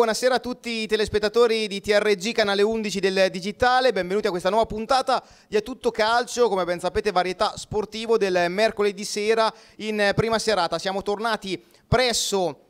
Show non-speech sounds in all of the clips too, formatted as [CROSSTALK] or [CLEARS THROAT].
buonasera a tutti i telespettatori di TRG Canale 11 del Digitale, benvenuti a questa nuova puntata di A Tutto Calcio, come ben sapete varietà sportivo del mercoledì sera in prima serata. Siamo tornati presso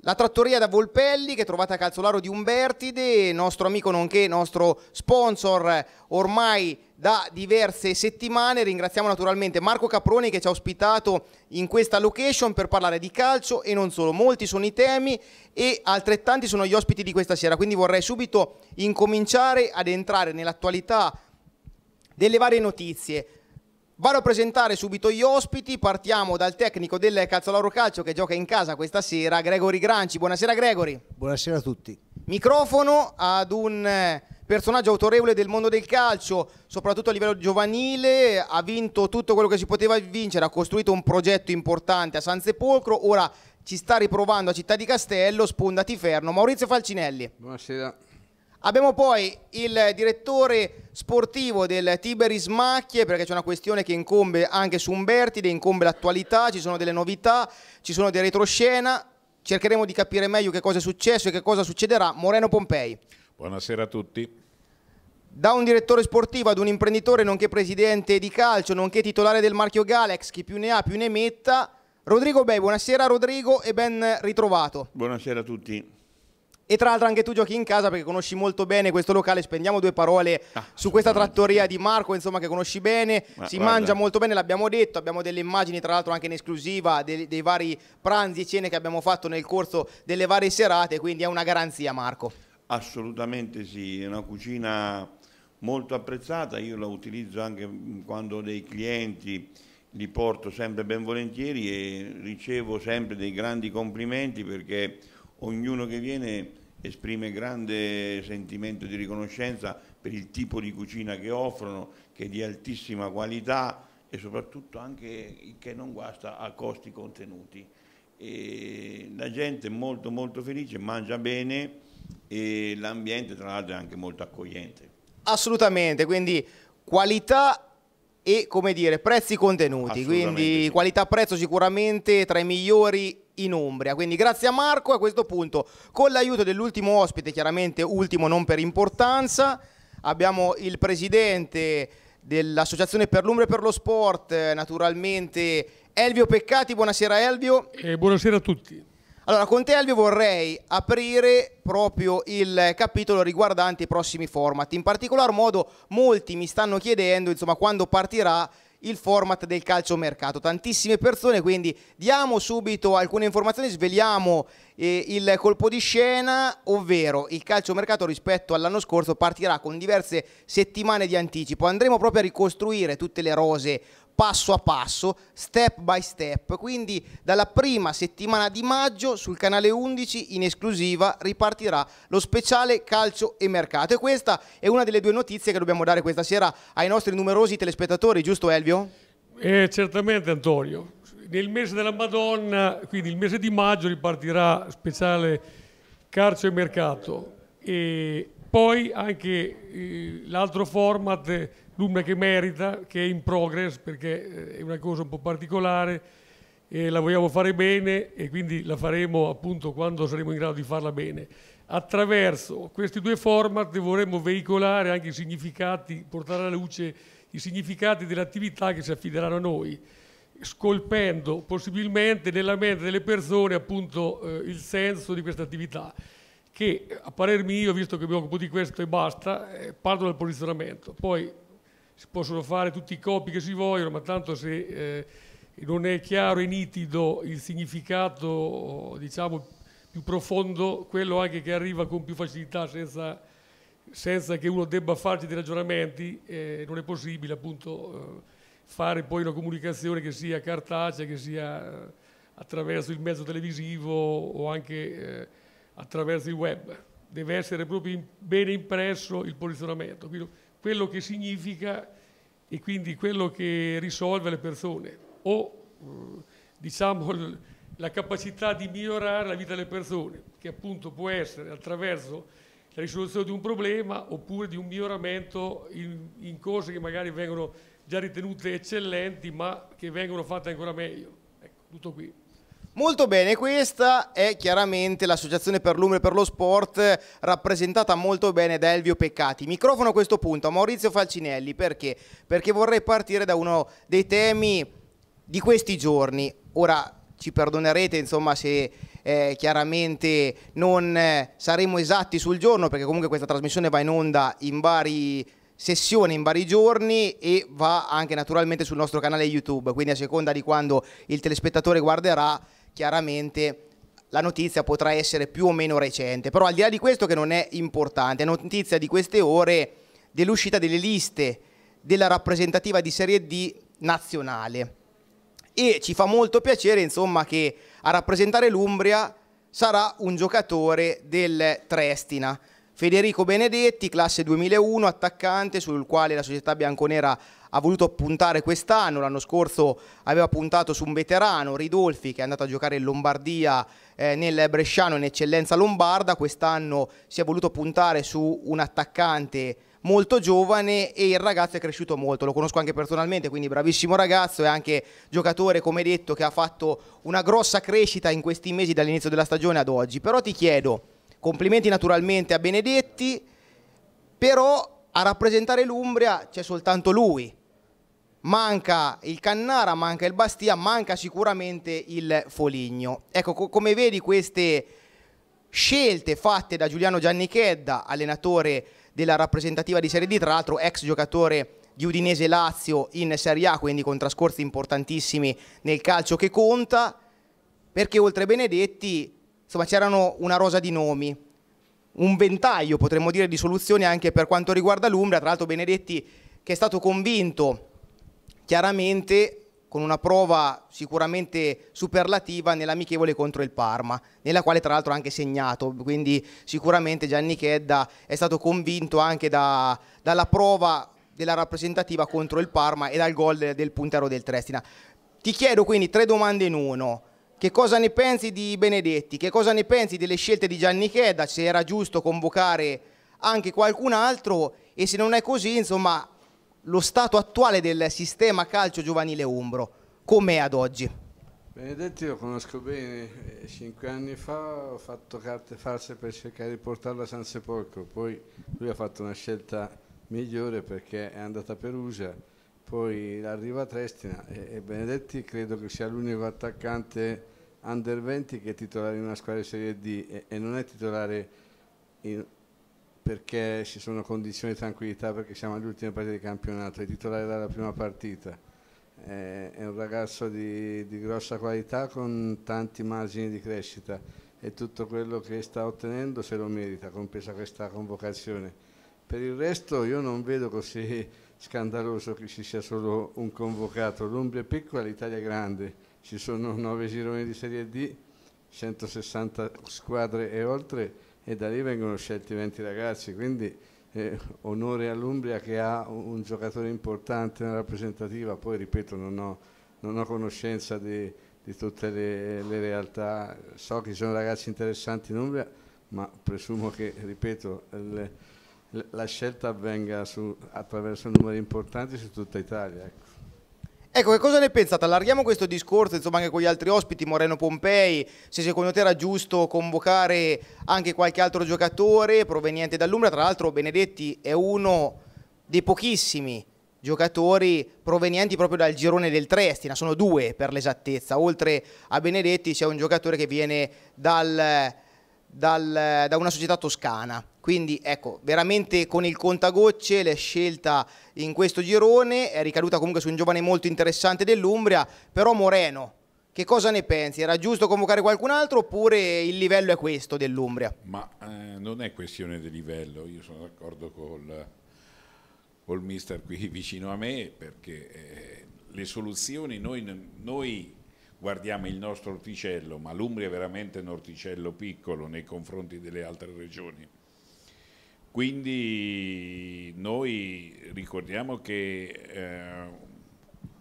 la trattoria da Volpelli che trovate a Calzolaro di Umbertide, nostro amico nonché nostro sponsor ormai da diverse settimane. Ringraziamo naturalmente Marco Caproni che ci ha ospitato in questa location per parlare di calcio e non solo. Molti sono i temi e altrettanti sono gli ospiti di questa sera, quindi vorrei subito incominciare ad entrare nell'attualità delle varie notizie. Vado a presentare subito gli ospiti, partiamo dal tecnico del Calzolaro Calcio che gioca in casa questa sera, Gregory Granci. Buonasera Gregory. Buonasera a tutti. Microfono ad un eh, personaggio autorevole del mondo del calcio, soprattutto a livello giovanile, ha vinto tutto quello che si poteva vincere, ha costruito un progetto importante a San Sepolcro, ora ci sta riprovando a Città di Castello, Sponda Tiferno, Maurizio Falcinelli. Buonasera. Abbiamo poi il direttore sportivo del Tiberi Smacchie, perché c'è una questione che incombe anche su Umbertide, incombe l'attualità, ci sono delle novità, ci sono dei retroscena, cercheremo di capire meglio che cosa è successo e che cosa succederà. Moreno Pompei. Buonasera a tutti. Da un direttore sportivo ad un imprenditore nonché presidente di calcio, nonché titolare del marchio Galex, chi più ne ha più ne metta, Rodrigo Bei, buonasera Rodrigo e ben ritrovato. Buonasera a tutti. E tra l'altro anche tu giochi in casa perché conosci molto bene questo locale, spendiamo due parole ah, su questa trattoria di Marco, insomma che conosci bene, Ma si guarda. mangia molto bene, l'abbiamo detto, abbiamo delle immagini tra l'altro anche in esclusiva dei, dei vari pranzi e cene che abbiamo fatto nel corso delle varie serate, quindi è una garanzia Marco. Assolutamente sì, è una cucina molto apprezzata, io la utilizzo anche quando ho dei clienti, li porto sempre ben volentieri e ricevo sempre dei grandi complimenti perché ognuno che viene esprime grande sentimento di riconoscenza per il tipo di cucina che offrono, che è di altissima qualità e soprattutto anche che non guasta a costi contenuti. E la gente è molto molto felice, mangia bene e l'ambiente tra l'altro è anche molto accogliente. Assolutamente, quindi qualità e come dire prezzi contenuti, quindi sì. qualità-prezzo sicuramente tra i migliori in Umbria. Quindi grazie a Marco a questo punto con l'aiuto dell'ultimo ospite, chiaramente ultimo non per importanza, abbiamo il presidente dell'Associazione per l'Umbria e per lo Sport, naturalmente Elvio Peccati. Buonasera Elvio. E buonasera a tutti. Allora, con te Alvio vorrei aprire proprio il capitolo riguardante i prossimi format. In particolar modo molti mi stanno chiedendo, insomma, quando partirà il format del calciomercato. Tantissime persone, quindi diamo subito alcune informazioni, sveliamo eh, il colpo di scena, ovvero il calciomercato rispetto all'anno scorso partirà con diverse settimane di anticipo. Andremo proprio a ricostruire tutte le rose passo a passo, step by step, quindi dalla prima settimana di maggio sul canale 11 in esclusiva ripartirà lo speciale calcio e mercato e questa è una delle due notizie che dobbiamo dare questa sera ai nostri numerosi telespettatori, giusto Elvio? Eh, certamente Antonio, nel mese della Madonna, quindi il mese di maggio ripartirà speciale calcio e mercato e poi anche eh, l'altro format l'UMNA che merita, che è in progress perché eh, è una cosa un po' particolare e la vogliamo fare bene e quindi la faremo appunto quando saremo in grado di farla bene. Attraverso questi due format vorremmo veicolare anche i significati, portare alla luce i significati delle attività che si affideranno a noi, scolpendo possibilmente nella mente delle persone appunto eh, il senso di questa attività che a parer mio, visto che mi occupo di questo e basta, eh, parto dal posizionamento. Poi si possono fare tutti i copi che si vogliono, ma tanto se eh, non è chiaro e nitido il significato, diciamo, più profondo, quello anche che arriva con più facilità senza, senza che uno debba farci dei ragionamenti, eh, non è possibile appunto eh, fare poi una comunicazione che sia cartacea, che sia eh, attraverso il mezzo televisivo o anche eh, attraverso il web. Deve essere proprio in, bene impresso il posizionamento. Quindi, quello che significa e quindi quello che risolve le persone o eh, diciamo la capacità di migliorare la vita delle persone, che appunto può essere attraverso la risoluzione di un problema oppure di un miglioramento in, in cose che magari vengono già ritenute eccellenti ma che vengono fatte ancora meglio. Ecco, tutto qui. Molto bene, questa è chiaramente l'Associazione per l'Umbria e per lo Sport rappresentata molto bene da Elvio Peccati. Microfono a questo punto a Maurizio Falcinelli perché? Perché vorrei partire da uno dei temi di questi giorni. Ora ci perdonerete insomma se eh, chiaramente non eh, saremo esatti sul giorno perché comunque questa trasmissione va in onda in vari sessione in vari giorni e va anche naturalmente sul nostro canale YouTube, quindi a seconda di quando il telespettatore guarderà chiaramente la notizia potrà essere più o meno recente, però al di là di questo che non è importante, è notizia di queste ore dell'uscita delle liste della rappresentativa di Serie D nazionale e ci fa molto piacere insomma che a rappresentare l'Umbria sarà un giocatore del Trestina, Federico Benedetti, classe 2001, attaccante sul quale la società bianconera ha voluto puntare quest'anno, l'anno scorso aveva puntato su un veterano, Ridolfi, che è andato a giocare in Lombardia eh, nel Bresciano in eccellenza lombarda, quest'anno si è voluto puntare su un attaccante molto giovane e il ragazzo è cresciuto molto, lo conosco anche personalmente, quindi bravissimo ragazzo e anche giocatore, come detto, che ha fatto una grossa crescita in questi mesi dall'inizio della stagione ad oggi. Però ti chiedo, complimenti naturalmente a Benedetti, però a rappresentare l'Umbria c'è soltanto lui, manca il Cannara, manca il Bastia, manca sicuramente il Foligno. Ecco, co come vedi queste scelte fatte da Giuliano Giannichedda, allenatore della rappresentativa di Serie D, tra l'altro ex giocatore di Udinese Lazio in Serie A, quindi con trascorsi importantissimi nel calcio che conta, perché oltre Benedetti, insomma, c'erano una rosa di nomi, un ventaglio, potremmo dire, di soluzioni anche per quanto riguarda l'Umbria, tra l'altro Benedetti che è stato convinto chiaramente con una prova sicuramente superlativa nell'amichevole contro il Parma, nella quale tra l'altro ha anche segnato, quindi sicuramente Gianni Chedda è stato convinto anche da, dalla prova della rappresentativa contro il Parma e dal gol del, del puntero del Trestina. Ti chiedo quindi tre domande in uno. Che cosa ne pensi di Benedetti? Che cosa ne pensi delle scelte di Gianni Chedda? Se era giusto convocare anche qualcun altro e se non è così, insomma, lo stato attuale del sistema calcio giovanile Umbro, com'è ad oggi? Benedetti lo conosco bene, eh, cinque anni fa ho fatto carte false per cercare di portarlo a San Sepolcro, poi lui ha fatto una scelta migliore perché è andato a Perugia, poi arriva a Trestina e, Benedetti credo che sia l'unico attaccante under 20 che è titolare in una squadra di Serie D e, non è titolare in, perché ci sono condizioni di tranquillità perché siamo all'ultima partita di campionato, è titolare dalla prima partita, è, un ragazzo di, di, grossa qualità con tanti margini di crescita e tutto quello che sta ottenendo se lo merita, compresa questa convocazione. Per il resto io non vedo così [LAUGHS] scandaloso che ci sia solo un convocato, l'Umbria è piccola, l'Italia è grande, ci sono nove gironi di Serie D, 160 squadre e oltre e da lì vengono scelti 20 ragazzi, quindi eh, onore all'Umbria che ha un giocatore importante nella rappresentativa, poi ripeto non ho, non ho conoscenza di, di tutte le, le, realtà, so che ci sono ragazzi interessanti in Umbria, ma presumo che, ripeto, le, la scelta avvenga su, attraverso numeri importanti su tutta Italia. Ecco. Ecco, che cosa ne pensate? Allarghiamo questo discorso insomma, anche con gli altri ospiti, Moreno Pompei, se secondo te era giusto convocare anche qualche altro giocatore proveniente dall'Umbria, tra l'altro Benedetti è uno dei pochissimi giocatori provenienti proprio dal girone del Trestina, sono due per l'esattezza, oltre a Benedetti c'è un giocatore che viene dal, dal, da una società toscana quindi ecco, veramente con il contagocce la scelta in questo girone è ricaduta comunque su un giovane molto interessante dell'Umbria, però Moreno, che cosa ne pensi? Era giusto convocare qualcun altro oppure il livello è questo dell'Umbria? Ma eh, non è questione di livello, io sono d'accordo col, col mister qui [LAUGHS] vicino a me perché eh, le soluzioni noi, noi guardiamo il nostro orticello, ma l'Umbria è veramente un orticello piccolo nei confronti delle altre regioni. Quindi noi ricordiamo che eh,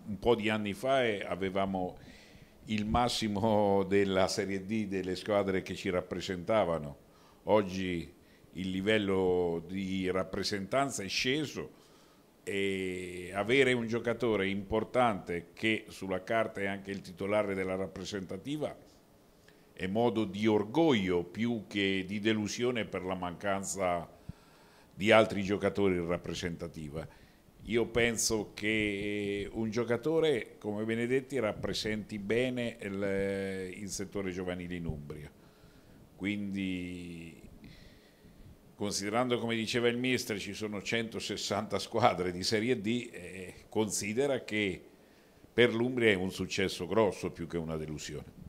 un po' di anni fa eh, avevamo il massimo [LAUGHS] della Serie D delle squadre che ci rappresentavano. Oggi il livello di rappresentanza è sceso e avere un giocatore importante che sulla carta è anche il titolare della rappresentativa è modo di orgoglio più che di delusione per la mancanza di di altri giocatori in rappresentativa. Io penso che eh, un giocatore come Benedetti rappresenti bene il, eh, il settore giovanile in Umbria, quindi considerando come diceva il mister ci sono 160 squadre di Serie D, eh, considera che per l'Umbria è un successo grosso più che una delusione.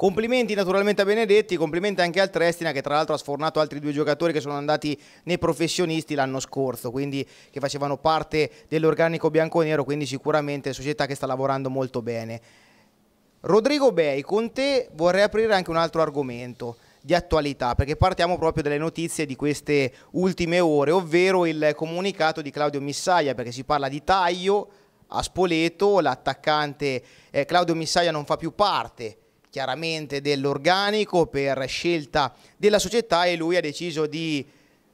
Complimenti naturalmente a Benedetti, complimenti anche al Trestina che tra l'altro ha sfornato altri due giocatori che sono andati nei professionisti l'anno scorso, quindi che facevano parte dell'organico bianco-nero, quindi sicuramente società che sta lavorando molto bene. Rodrigo Bei, con te vorrei aprire anche un altro argomento di attualità, perché partiamo proprio dalle notizie di queste ultime ore, ovvero il comunicato di Claudio Missaia, perché si parla di taglio a Spoleto, l'attaccante eh, Claudio Missaia non fa più parte chiaramente dell'organico per scelta della società e lui ha deciso di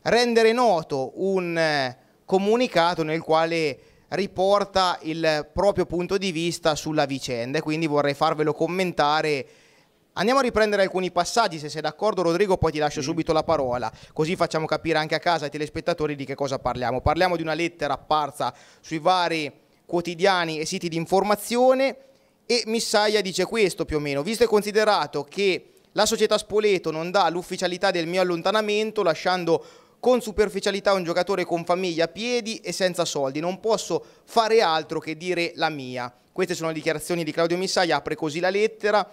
rendere noto un eh, comunicato nel quale riporta il proprio punto di vista sulla vicenda e quindi vorrei farvelo commentare Andiamo a riprendere alcuni passaggi, se sei d'accordo Rodrigo poi ti lascio subito la parola, così facciamo capire anche a casa ai telespettatori di che cosa parliamo. Parliamo di una lettera apparsa sui vari quotidiani e siti di informazione e Missaia dice questo più o meno, visto e considerato che la società Spoleto non dà l'ufficialità del mio allontanamento lasciando con superficialità un giocatore con famiglia a piedi e senza soldi, non posso fare altro che dire la mia. Queste sono le dichiarazioni di Claudio Missaia, apre così la lettera.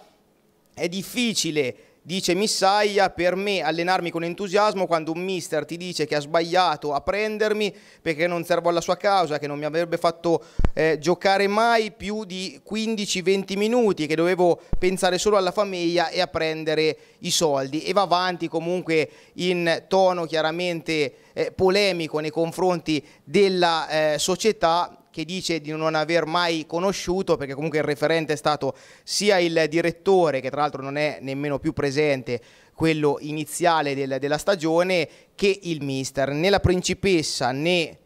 È difficile Dice Missaia, per me allenarmi con entusiasmo quando un mister ti dice che ha sbagliato a prendermi perché non servo alla sua causa, che non mi avrebbe fatto eh, giocare mai più di 15-20 minuti, che dovevo pensare solo alla famiglia e a prendere i soldi. E va avanti comunque in tono chiaramente eh, polemico nei confronti della eh, società che dice di non aver mai conosciuto, perché comunque il referente è stato sia il direttore, che tra l'altro non è nemmeno più presente, quello iniziale del, della stagione, che il mister. Né la principessa né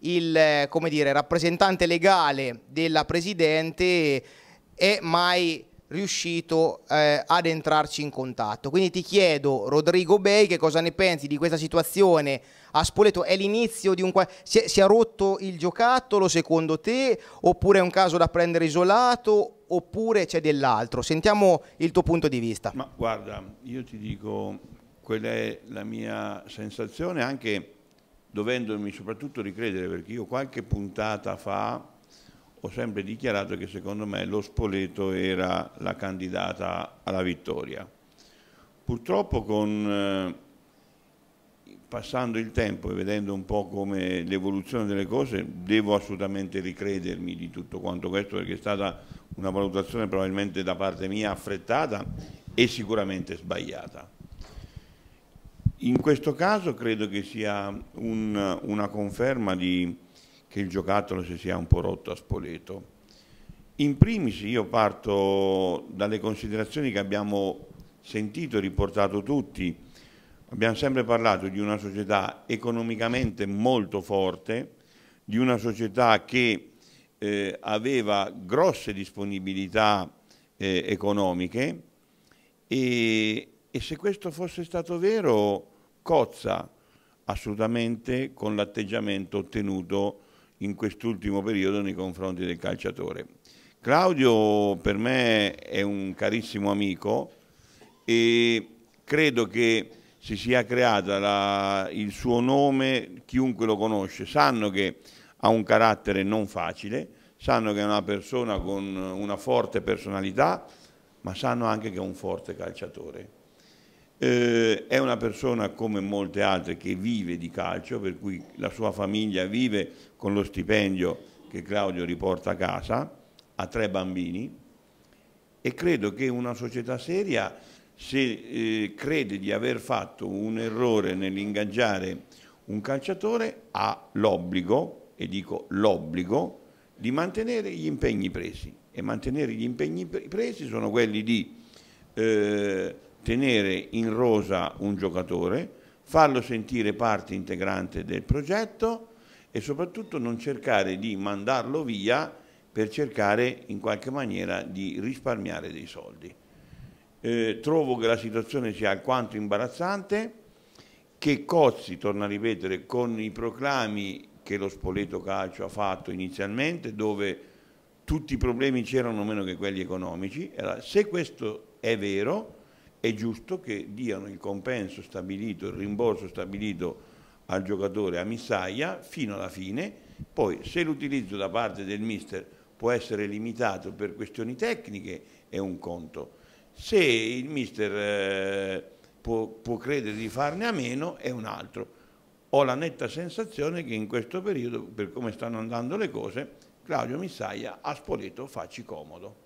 il dire, rappresentante legale della presidente è mai riuscito eh, ad entrarci in contatto. Quindi ti chiedo, Rodrigo Bei, che cosa ne pensi di questa situazione a Spoleto è l'inizio di un... Si è, si è rotto il giocattolo secondo te oppure è un caso da prendere isolato oppure c'è dell'altro? Sentiamo il tuo punto di vista. Ma guarda, io ti dico quella è la mia sensazione anche dovendomi soprattutto ricredere perché io qualche puntata fa ho sempre dichiarato che secondo me lo Spoleto era la candidata alla vittoria. Purtroppo con eh, passando il tempo e vedendo un po' come l'evoluzione delle cose, devo assolutamente ricredermi di tutto quanto questo perché è stata una valutazione probabilmente da parte mia affrettata e sicuramente sbagliata. In questo caso credo che sia un, una conferma di, che il giocattolo si sia un po' rotto a Spoleto. In primis io parto dalle considerazioni che abbiamo sentito e riportato tutti, Abbiamo sempre parlato di una società economicamente molto forte, di una società che eh, aveva grosse disponibilità eh, economiche e, e se questo fosse stato vero cozza assolutamente con l'atteggiamento ottenuto in quest'ultimo periodo nei confronti del calciatore. Claudio per me è un carissimo amico e credo che si sia creata la, il suo nome, chiunque lo conosce, sanno che ha un carattere non facile, sanno che è una persona con una forte personalità, ma sanno anche che è un forte calciatore. Eh, è una persona come molte altre che vive di calcio, per cui la sua famiglia vive con lo stipendio che Claudio riporta a casa, ha tre bambini e credo che una società seria se eh, crede di aver fatto un errore nell'ingaggiare un calciatore ha l'obbligo, e dico l'obbligo, di mantenere gli impegni presi. E mantenere gli impegni presi sono quelli di eh, tenere in rosa un giocatore, farlo sentire parte integrante del progetto e soprattutto non cercare di mandarlo via per cercare in qualche maniera di risparmiare dei soldi eh, trovo che la situazione sia alquanto imbarazzante, che Cozzi, torna a ripetere, con i proclami che lo Spoleto Calcio ha fatto inizialmente, dove tutti i problemi c'erano meno che quelli economici, allora, se questo è vero, è giusto che diano il compenso stabilito, il rimborso stabilito al giocatore a Missaia fino alla fine, poi se l'utilizzo da parte del mister può essere limitato per questioni tecniche è un conto, se il mister eh, può, può credere di farne a meno è un altro. Ho la netta sensazione che in questo periodo, per come stanno andando le cose, Claudio Missaia a Spoleto facci comodo.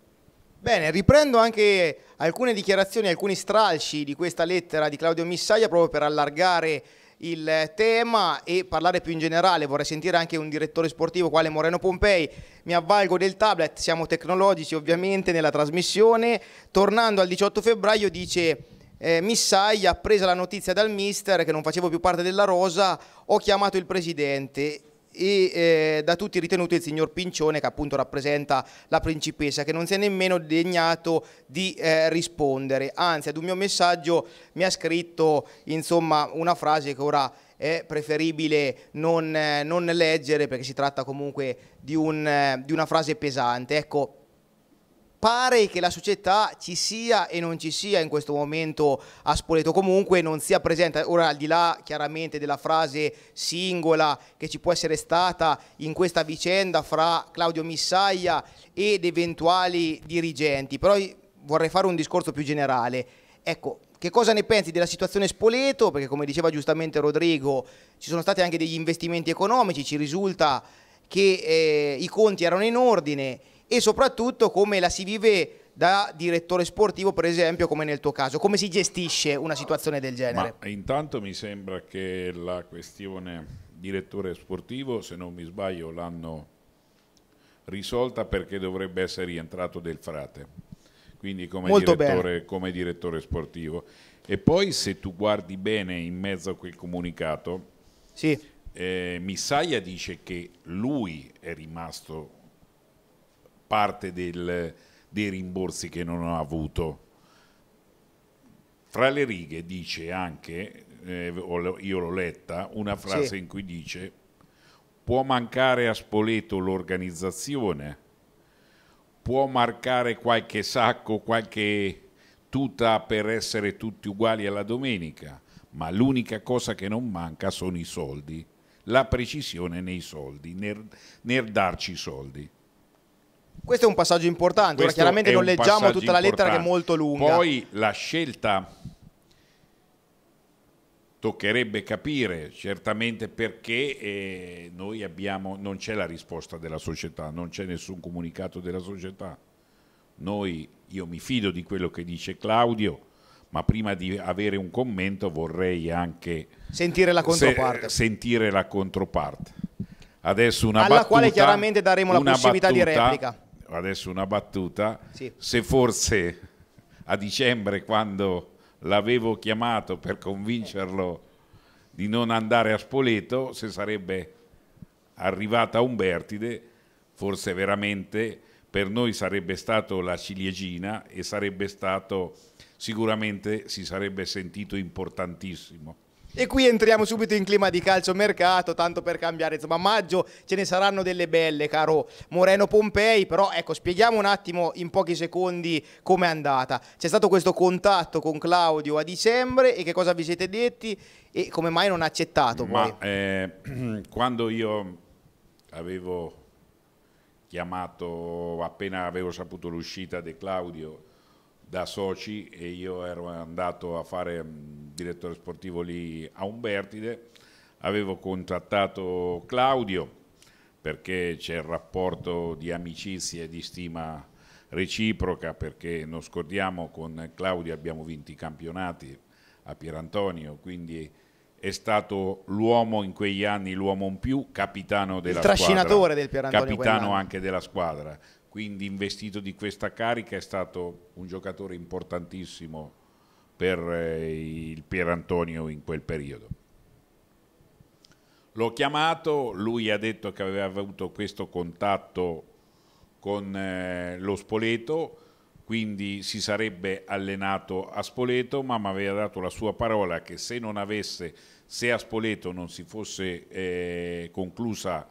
Bene, riprendo anche alcune dichiarazioni, alcuni stralci di questa lettera di Claudio Missaia proprio per allargare il tema e parlare più in generale, vorrei sentire anche un direttore sportivo quale Moreno Pompei, mi avvalgo del tablet, siamo tecnologici ovviamente nella trasmissione, tornando al 18 febbraio dice eh, Missai ha presa la notizia dal mister che non facevo più parte della rosa, ho chiamato il presidente e eh, da tutti ritenuto il signor Pincione che appunto rappresenta la principessa che non si è nemmeno degnato di eh, rispondere anzi ad un mio messaggio mi ha scritto insomma una frase che ora è preferibile non, eh, non leggere perché si tratta comunque di, un, eh, di una frase pesante ecco pare che la società ci sia e non ci sia in questo momento a Spoleto, comunque non sia presente, ora al di là chiaramente della frase singola che ci può essere stata in questa vicenda fra Claudio Missaia ed eventuali dirigenti, però vorrei fare un discorso più generale. Ecco, che cosa ne pensi della situazione Spoleto? Perché come diceva giustamente Rodrigo, ci sono stati anche degli investimenti economici, ci risulta che eh, i conti erano in ordine e soprattutto come la si vive da direttore sportivo, per esempio, come nel tuo caso? Come si gestisce una situazione del genere? Ma intanto mi sembra che la questione direttore sportivo, se non mi sbaglio, l'hanno risolta perché dovrebbe essere rientrato del frate. Quindi come, direttore, come direttore, sportivo. E poi se tu guardi bene in mezzo a quel comunicato, sì. eh, Missaia dice che lui è rimasto parte del, dei rimborsi che non ha avuto. Fra le righe dice anche, eh, io l'ho letta, una frase sì. in cui dice può mancare a Spoleto l'organizzazione, può marcare qualche sacco, qualche tuta per essere tutti uguali alla domenica, ma l'unica cosa che non manca sono i soldi, la precisione nei soldi, nel, nel darci i soldi. Questo è un passaggio importante, Ora, chiaramente non leggiamo tutta la lettera che è molto lunga. Poi la scelta toccherebbe capire certamente perché eh, noi abbiamo, non c'è la risposta della società, non c'è nessun comunicato della società. Noi, io mi fido di quello che dice Claudio, ma prima di avere un commento vorrei anche sentire la controparte. Se, sentire la controparte. Adesso una Alla battuta, quale chiaramente daremo la possibilità battuta, di replica adesso una battuta, sì. se forse a dicembre quando l'avevo chiamato per convincerlo di non andare a Spoleto, se sarebbe arrivata a Umbertide, forse veramente per noi sarebbe stato la ciliegina e sarebbe stato sicuramente si sarebbe sentito importantissimo. E qui entriamo subito in clima di calcio mercato, tanto per cambiare, insomma maggio ce ne saranno delle belle, caro Moreno Pompei, però ecco spieghiamo un attimo in pochi secondi com'è andata. C'è stato questo contatto con Claudio a dicembre e che cosa vi siete detti e come mai non ha accettato? Ma, eh, [CLEARS THROAT] quando io avevo chiamato, appena avevo saputo l'uscita di Claudio da soci e io ero andato a fare mm, direttore sportivo lì a Umbertide, avevo contattato Claudio perché c'è il rapporto di amicizia e di stima reciproca perché non scordiamo con Claudio abbiamo vinto i campionati a Pierantonio, quindi è stato l'uomo in quegli anni, l'uomo in più, capitano della squadra. Il trascinatore squadra, del Pierantonio. Capitano anche della squadra quindi investito di questa carica è stato un giocatore importantissimo per eh, il Pier in quel periodo. L'ho chiamato, lui ha detto che aveva avuto questo contatto con eh, lo Spoleto, quindi si sarebbe allenato a Spoleto, ma mi aveva dato la sua parola che se non avesse, se a Spoleto non si fosse eh, conclusa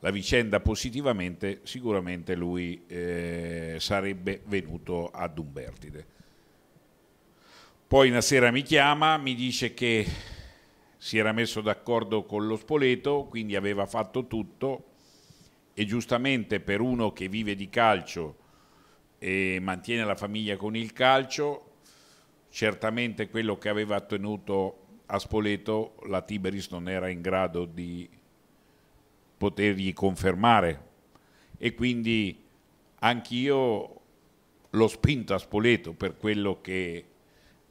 la vicenda positivamente, sicuramente lui eh, sarebbe venuto ad Umbertide. Poi una sera mi chiama, mi dice che si era messo d'accordo con lo Spoleto, quindi aveva fatto tutto e giustamente per uno che vive di calcio e mantiene la famiglia con il calcio, certamente quello che aveva ottenuto a Spoleto la Tiberis non era in grado di potergli confermare e quindi anch'io l'ho spinto a Spoleto per, quello che,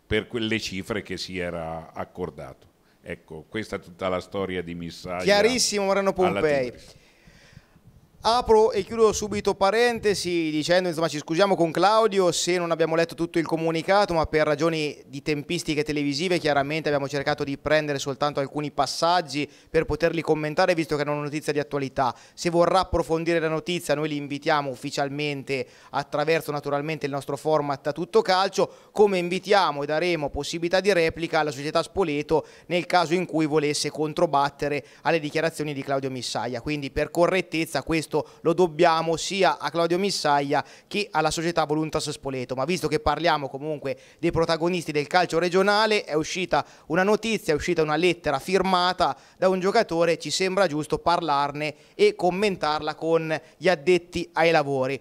per quelle cifre che si era accordato. Ecco, questa è tutta la storia di Missaglia. Chiarissimo Morano Pompei. Apro e chiudo subito parentesi dicendo, insomma, ci scusiamo con Claudio se non abbiamo letto tutto il comunicato, ma per ragioni di tempistiche televisive chiaramente abbiamo cercato di prendere soltanto alcuni passaggi per poterli commentare, visto che era una notizia di attualità. Se vorrà approfondire la notizia, noi li invitiamo ufficialmente attraverso naturalmente il nostro format a tutto calcio, come invitiamo e daremo possibilità di replica alla società Spoleto nel caso in cui volesse controbattere alle dichiarazioni di Claudio Missaia. Quindi per correttezza questo merito lo dobbiamo sia a Claudio Missaglia che alla società Voluntas Spoleto, ma visto che parliamo comunque dei protagonisti del calcio regionale è uscita una notizia, è uscita una lettera firmata da un giocatore, ci sembra giusto parlarne e commentarla con gli addetti ai lavori.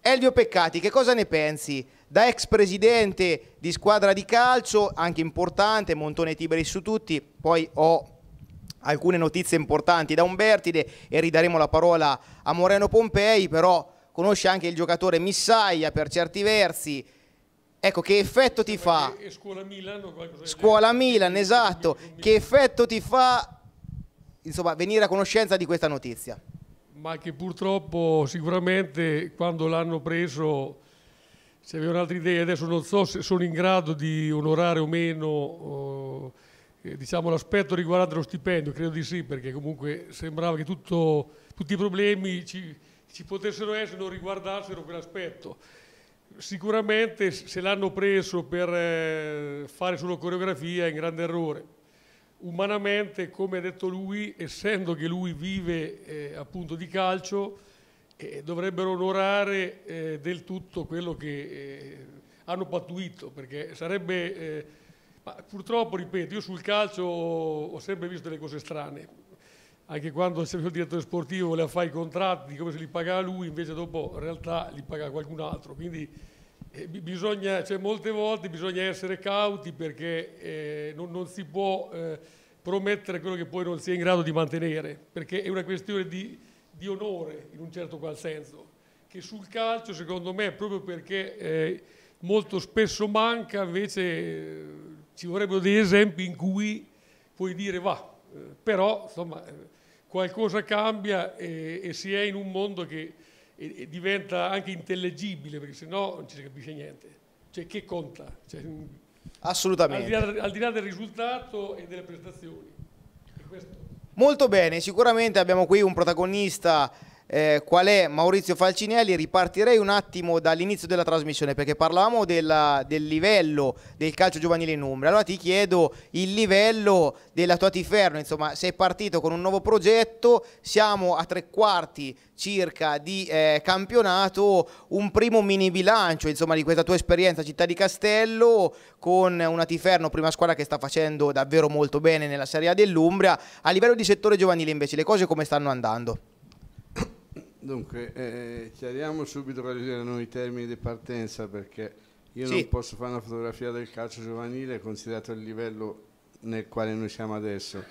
Elvio Peccati, che cosa ne pensi? Da ex presidente di squadra di calcio, anche importante, Montone Tiberi su tutti, poi ho alcune notizie importanti da Umbertide e ridaremo la parola a Moreno Pompei, però conosce anche il giocatore Missaia per certi versi. Ecco, che effetto ti fa? Scuola Milan, scuola Milan esatto. Che effetto ti fa insomma, venire a conoscenza di questa notizia? Ma che purtroppo sicuramente quando l'hanno preso se avevano altre idee, adesso non so se sono in grado di onorare o meno eh, eh, diciamo, l'aspetto riguardante lo stipendio, credo di sì, perché comunque sembrava che tutto, tutti i problemi ci, ci potessero essere non riguardassero quell'aspetto. Sicuramente se l'hanno preso per eh, fare solo coreografia è un grande errore. Umanamente, come ha detto lui, essendo che lui vive eh, appunto di calcio, eh, dovrebbero onorare del tutto quello che hanno pattuito, perché sarebbe ma purtroppo, ripeto, io sul calcio ho sempre visto delle cose strane. Anche quando il direttore sportivo voleva fare i contratti, come se li pagava lui, invece dopo in realtà li pagava qualcun altro. Quindi eh, bisogna, cioè, molte volte bisogna essere cauti perché eh, non, non, si può eh, promettere quello che poi non si è in grado di mantenere, perché è una questione di, di onore in un certo qual senso, che sul calcio secondo me proprio perché eh, molto spesso manca invece ci vorrebbero degli esempi in cui puoi dire va, eh, però insomma eh, qualcosa cambia e, e si è in un mondo che e, diventa anche intellegibile perché sennò non ci si capisce niente. Cioè che conta? Cioè, mm, Assolutamente. Al di, là, al di, là, del risultato e delle prestazioni. E Molto bene, sicuramente abbiamo qui un protagonista eh, qual è Maurizio Falcinelli. Ripartirei un attimo dall'inizio della trasmissione perché parlavamo della, del livello del calcio giovanile in Umbria. Allora ti chiedo il livello della tua tiferno, insomma sei partito con un nuovo progetto, siamo a tre quarti circa di eh, campionato, un primo mini bilancio insomma, di questa tua esperienza a Città di Castello con una tiferno prima squadra che sta facendo davvero molto bene nella Serie A dell'Umbria. A livello di settore giovanile invece le cose come stanno andando? Dunque, eh, chiariamo subito quali erano i termini di partenza perché io sì. non posso fare una fotografia del calcio giovanile considerato il livello nel quale noi siamo adesso.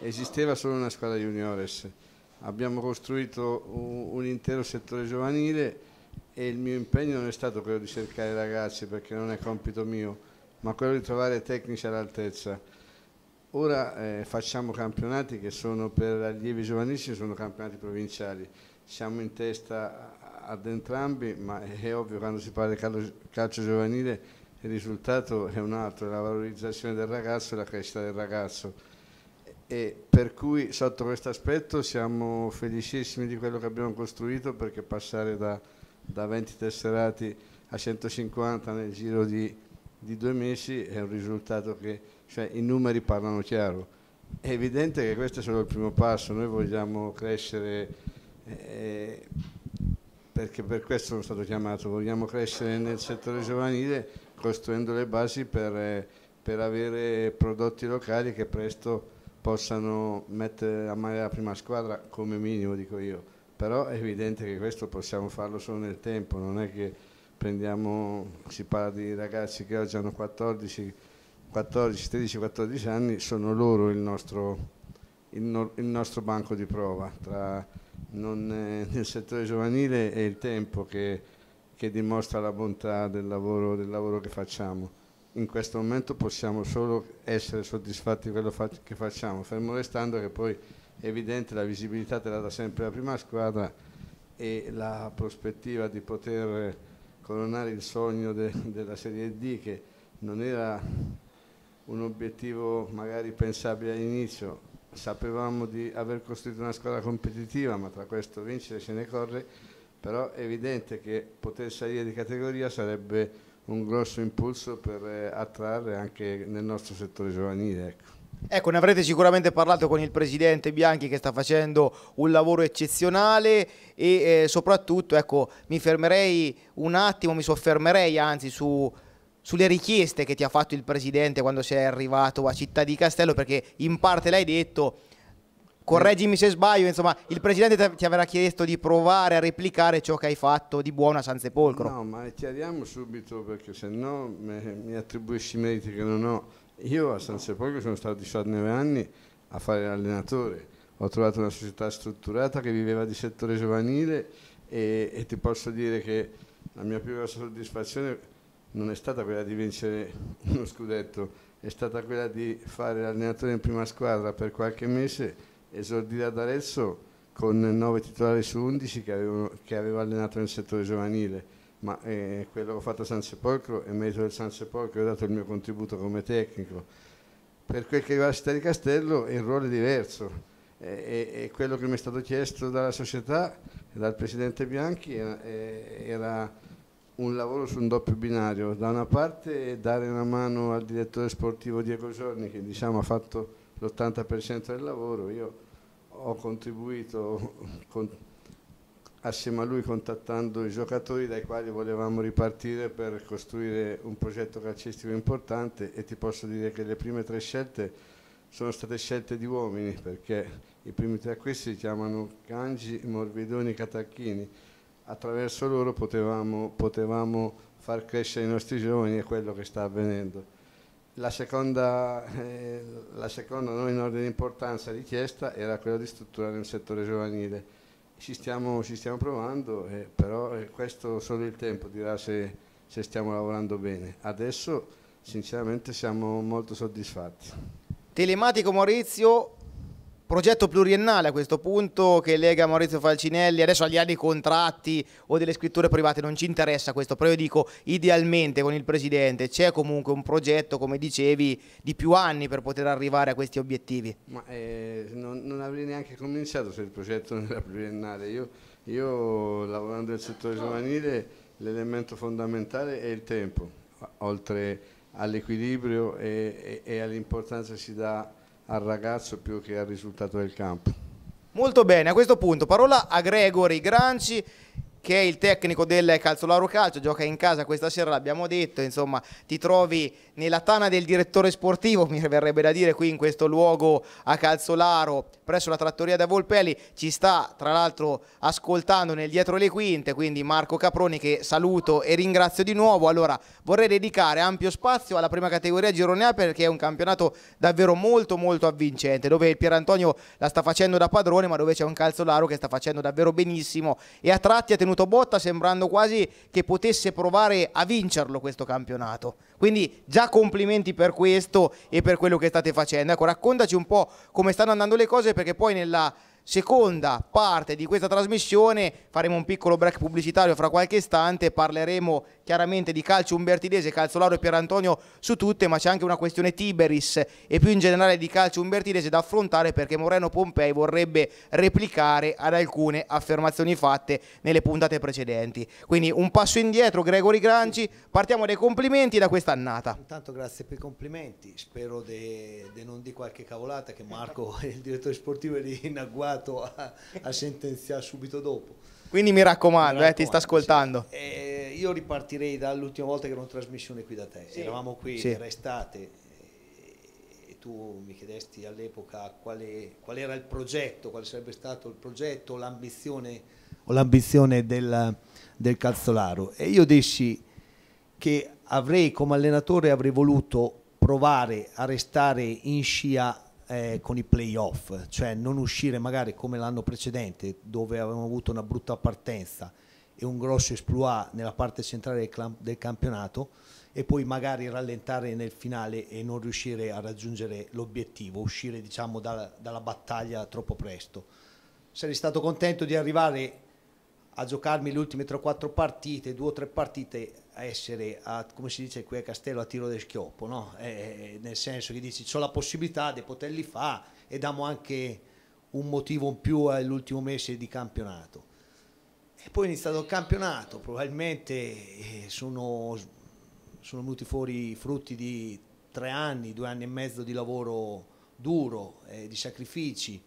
Esisteva solo una squadra juniores, abbiamo costruito un, un intero settore giovanile e il mio impegno non è stato quello di cercare ragazzi perché non è compito mio, ma quello di trovare tecnici all'altezza. Ora eh, facciamo campionati che sono per allievi giovanissimi, sono campionati provinciali siamo in testa ad entrambi, ma è ovvio quando si parla di calcio giovanile il risultato è un altro, la valorizzazione del ragazzo e la crescita del ragazzo. E per cui sotto questo aspetto siamo felicissimi di quello che abbiamo costruito perché passare da, da 20 tesserati a 150 nel giro di, di, due mesi è un risultato che, cioè i numeri parlano chiaro. È evidente che questo è solo il primo passo, noi vogliamo crescere eh, perché per questo sono stato chiamato, vogliamo crescere nel settore giovanile costruendo le basi per, eh, per avere prodotti locali che presto possano mettere a mare la prima squadra come minimo dico io, però è evidente che questo possiamo farlo solo nel tempo, non è che prendiamo, si parla di ragazzi che oggi hanno 14, 14 13, 14 anni, sono loro il nostro, il no, il nostro banco di prova. Tra, non, [LAUGHS] nel settore giovanile è il tempo che, che dimostra la bontà del lavoro, del lavoro, che facciamo. In questo momento possiamo solo essere soddisfatti di quello che facciamo, fermo restando che poi è evidente la visibilità te la dà sempre la prima squadra e la prospettiva di poter coronare il sogno de della Serie D che non era un obiettivo magari pensabile all'inizio, sapevamo di aver costruito una squadra competitiva, ma tra questo vincere se ne corre, però è evidente che poter salire di categoria sarebbe un grosso impulso per eh, attrarre anche nel nostro settore giovanile. Ecco. Ecco, ne avrete sicuramente parlato con il presidente Bianchi che sta facendo un lavoro eccezionale e eh, soprattutto, ecco, mi fermerei un attimo, mi soffermerei anzi su sulle richieste che ti ha fatto il presidente quando sei arrivato a Città di Castello, perché in parte l'hai detto, correggimi se sbaglio, insomma, il presidente ti avrà chiesto di provare a replicare ciò che hai fatto di buono a San Sepolcro. No, ma chiariamo subito perché se no mi attribuisci meriti che non ho. Io a San Sepolcro sono stato 19 anni a fare l'allenatore, ho trovato una società strutturata che viveva di settore giovanile e, e ti posso dire che la mia più grossa soddisfazione è non è stata quella di vincere [LAUGHS] uno scudetto, è stata quella di fare l'allenatore in prima squadra per qualche mese, esordire ad Arezzo con 9 titolari su 11 che, avevano, che aveva allenato nel settore giovanile, ma eh, quello che ho fatto a San Sepolcro è merito del San Sepolcro, ho dato il mio contributo come tecnico. Per quel che riguarda la città di Castello il ruolo è diverso e, e, quello che mi è stato chiesto dalla società, dal Presidente Bianchi, era, eh, era un lavoro su un doppio binario, da una parte dare una mano al direttore sportivo Diego Giorni che diciamo ha fatto l'80% del lavoro, io ho contribuito con, assieme a lui contattando i giocatori dai quali volevamo ripartire per costruire un progetto calcistico importante e ti posso dire che le prime tre scelte sono state scelte di uomini perché i primi tre acquisti si chiamano Cangi, Morvidoni, Catacchini attraverso loro potevamo, potevamo far crescere i nostri giovani è quello che sta avvenendo. La seconda, eh, la seconda non in ordine di importanza richiesta era quella di strutturare un settore giovanile. Ci stiamo, ci stiamo provando, eh, però eh, questo solo il tempo dirà se, se, stiamo lavorando bene. Adesso sinceramente siamo molto soddisfatti. Telematico Maurizio progetto pluriennale a questo punto che lega Maurizio Falcinelli adesso agli anni contratti o delle scritture private, non ci interessa questo, però io dico idealmente con il Presidente c'è comunque un progetto, come dicevi, di più anni per poter arrivare a questi obiettivi. Ma eh, non, non, avrei neanche cominciato se il progetto [LAUGHS] non era pluriennale, io, io lavorando nel settore giovanile l'elemento fondamentale è il tempo, oltre all'equilibrio e, e, e all'importanza che si dà al ragazzo più che al risultato del campo. Molto bene, a questo punto parola a Gregory Granci che è il tecnico del Calzolaro Calcio, gioca in casa questa sera, l'abbiamo detto, insomma ti trovi nella tana del direttore sportivo, [LAUGHS] mi verrebbe da dire qui in questo luogo a Calzolaro, presso la trattoria da Volpelli, ci sta tra l'altro ascoltando nel dietro le quinte, quindi Marco Caproni che saluto e ringrazio di nuovo, allora vorrei dedicare ampio spazio alla prima categoria Girone A perché è un campionato davvero molto molto avvincente, dove il Pierantonio la sta facendo da padrone ma dove c'è un Calzolaro che sta facendo davvero benissimo e a tratti ha tenuto tenuto botta sembrando quasi che potesse provare a vincerlo questo campionato. Quindi già complimenti per questo e per quello che state facendo. Ecco, raccontaci un po' come stanno andando le cose perché poi nella seconda parte di questa trasmissione faremo un piccolo break pubblicitario fra qualche istante, parleremo chiaramente di calcio umbertinese, calzolaro e Pierantonio su tutte, ma c'è anche una questione Tiberis e più in generale di calcio umbertidese da affrontare perché Moreno Pompei vorrebbe replicare ad alcune affermazioni fatte nelle puntate precedenti. Quindi un passo indietro, Gregori Granci, partiamo dai complimenti da quest'annata. Intanto grazie per i complimenti, spero di non di qualche cavolata che Marco, [LAUGHS] il direttore sportivo, di lì obbligato a, a sentenziare subito dopo. Quindi mi raccomando, mi raccomando eh, ti sta ascoltando. Sì. Eh, io ripartirei dall'ultima volta che ero in trasmissione qui da te. Sì. Eravamo qui, sì. era estate, eh, e tu mi chiedesti all'epoca quale, qual era il progetto, quale sarebbe stato il progetto, l'ambizione o l'ambizione del, del Calzolaro. E io dissi che avrei come allenatore avrei voluto provare a restare in scia eh, con i playoff, cioè non uscire magari come l'anno precedente dove avevamo avuto una brutta partenza e un grosso esploit nella parte centrale del, clam- del campionato e poi magari rallentare nel finale e non riuscire a raggiungere l'obiettivo, uscire diciamo dalla, dalla battaglia troppo presto. Sarei stato contento di arrivare a giocarmi le ultime 3-4 partite, 2 o 3 partite essere, a, come si dice qui a Castello, a tiro del schioppo, no? Eh, eh, nel senso che dici ho la possibilità di poterli fare e diamo anche un motivo in più all'ultimo mese di campionato. E poi è iniziato il campionato, probabilmente eh, sono, sono venuti fuori i frutti di tre anni, due anni e mezzo di lavoro duro, eh, di sacrifici,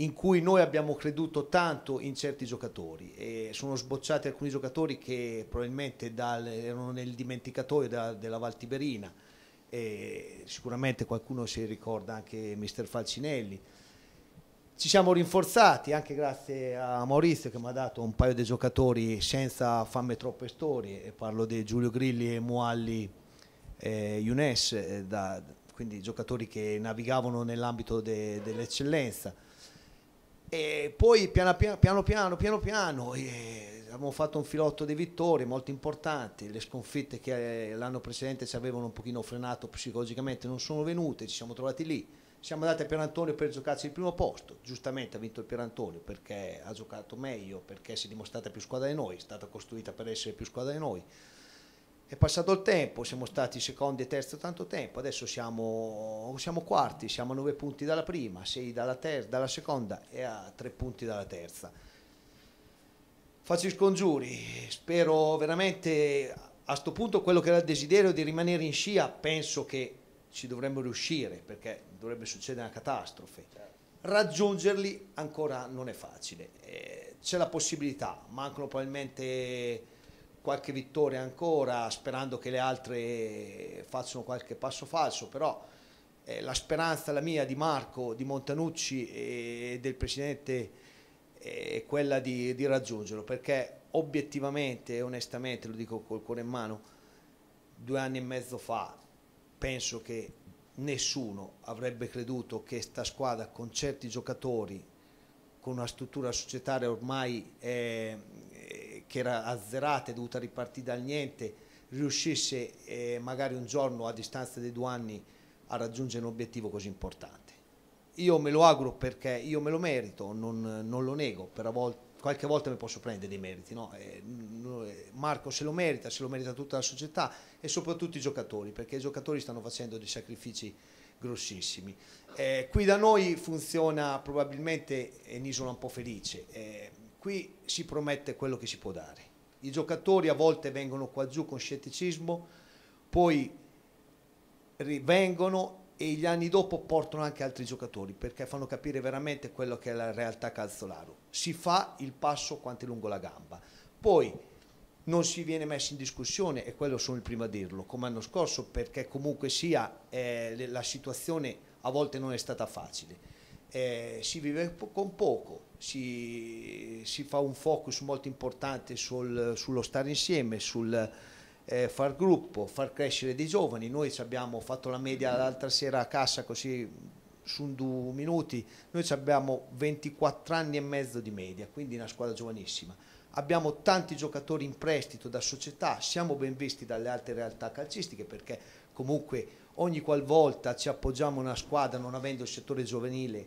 in cui noi abbiamo creduto tanto in certi giocatori e sono sbocciati alcuni giocatori che probabilmente dal, erano nel dimenticatoio da, della Valtiberina e sicuramente qualcuno si ricorda anche mister Falcinelli ci siamo rinforzati anche grazie a Maurizio che mi ha dato un paio di giocatori senza fame troppe storie parlo di Giulio Grilli e Mualli eh, Younes eh, quindi giocatori che navigavano nell'ambito de, dell'eccellenza e poi piano piano, piano, piano, piano eh, abbiamo fatto un filotto di vittorie molto importanti, le sconfitte che eh, l'anno precedente ci avevano un pochino frenato psicologicamente non sono venute, ci siamo trovati lì, siamo andati a Pierantonio per giocarci il primo posto, giustamente ha vinto il Pierantonio perché ha giocato meglio, perché si è dimostrata più squadra di noi, è stata costruita per essere più squadra di noi. È passato il tempo, siamo stati secondi e terzi tanto tempo, adesso siamo, siamo quarti, siamo a nove punti dalla prima, sei dalla, ter- dalla seconda e a tre punti dalla terza. Faccio i scongiuri, spero veramente a sto punto quello che era il desiderio di rimanere in scia, penso che ci dovremmo riuscire perché dovrebbe succedere una catastrofe. Certo. Raggiungerli ancora non è facile, eh, c'è la possibilità, mancano probabilmente qualche vittoria ancora, sperando che le altre facciano qualche passo falso, però eh, la speranza la mia di Marco, di Montanucci e del Presidente è quella di, di raggiungerlo, perché obiettivamente e onestamente, lo dico col cuore in mano, due anni e mezzo fa penso che nessuno avrebbe creduto che questa squadra con certi giocatori, con una struttura societaria ormai... Eh, che era azzerata e dovuta ripartire dal niente, riuscisse eh, magari un giorno a distanza di due anni a raggiungere un obiettivo così importante. Io me lo auguro perché io me lo merito, non, non lo nego, però volte, qualche volta mi posso prendere dei meriti. No? Eh, eh, Marco se lo merita, se lo merita tutta la società e soprattutto i giocatori, perché i giocatori stanno facendo dei sacrifici grossissimi. Eh, qui da noi funziona probabilmente in isola un po' felice. Eh, qui si promette quello che si può dare. I giocatori a volte vengono qua giù con scetticismo, poi rivengono e gli anni dopo portano anche altri giocatori perché fanno capire veramente quello che è la realtà calzolaro. Si fa il passo quanto è lungo la gamba. Poi non si viene messo in discussione, e quello sono il primo a dirlo, come l'anno scorso, perché comunque sia eh, la situazione a volte non è stata facile. Eh, si vive con poco, si, si fa un focus molto importante sul, sullo stare insieme, sul eh, far gruppo, far crescere dei giovani. Noi abbiamo fatto la media l'altra sera a cassa così su due minuti, noi abbiamo 24 anni e mezzo di media, quindi una squadra giovanissima. Abbiamo tanti giocatori in prestito da società, siamo ben visti dalle altre realtà calcistiche perché comunque ogni qualvolta ci appoggiamo a una squadra non avendo il settore giovanile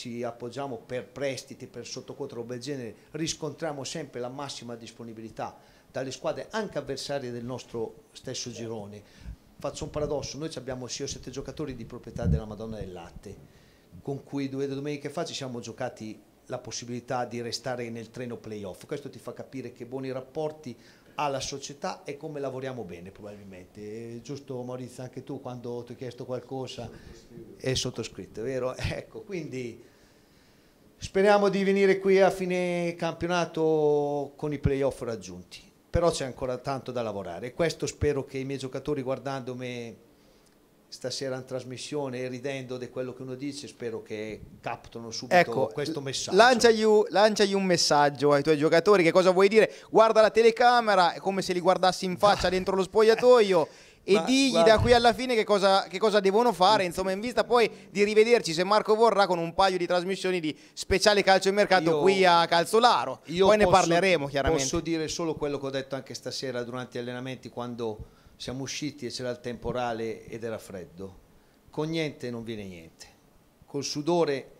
ci appoggiamo per prestiti, per sottocontro, roba del genere, riscontriamo sempre la massima disponibilità dalle squadre anche avversarie del nostro stesso certo. girone. Faccio un paradosso, noi abbiamo 6 o 7 giocatori di proprietà della Madonna del Latte, con cui due domeniche fa ci siamo giocati la possibilità di restare nel treno playoff. Questo ti fa capire che buoni rapporti ha la società e come lavoriamo bene probabilmente. È giusto Maurizio, anche tu quando ti ho chiesto qualcosa è sottoscritto, vero? [LAUGHS] Ecco, quindi Speriamo di venire qui a fine campionato con i playoff raggiunti, però c'è ancora tanto da lavorare e questo spero che i miei giocatori guardandomi stasera in trasmissione e ridendo di quello che uno dice, spero che captano subito ecco, questo messaggio. Lanciagli, lanciagli, un messaggio ai tuoi giocatori, che cosa vuoi dire? Guarda la telecamera, è come se li guardassi in faccia dentro lo spogliatoio [LAUGHS] e Ma, digli guarda. da qui alla fine che cosa, che cosa, devono fare, insomma, in vista poi di rivederci se Marco vorrà con un paio di trasmissioni di speciale calcio e mercato io, qui a Calzolaro. poi posso, ne parleremo chiaramente. Posso dire solo quello che ho detto anche stasera durante gli allenamenti quando siamo usciti e c'era il temporale ed era freddo. Con niente non viene niente. Col sudore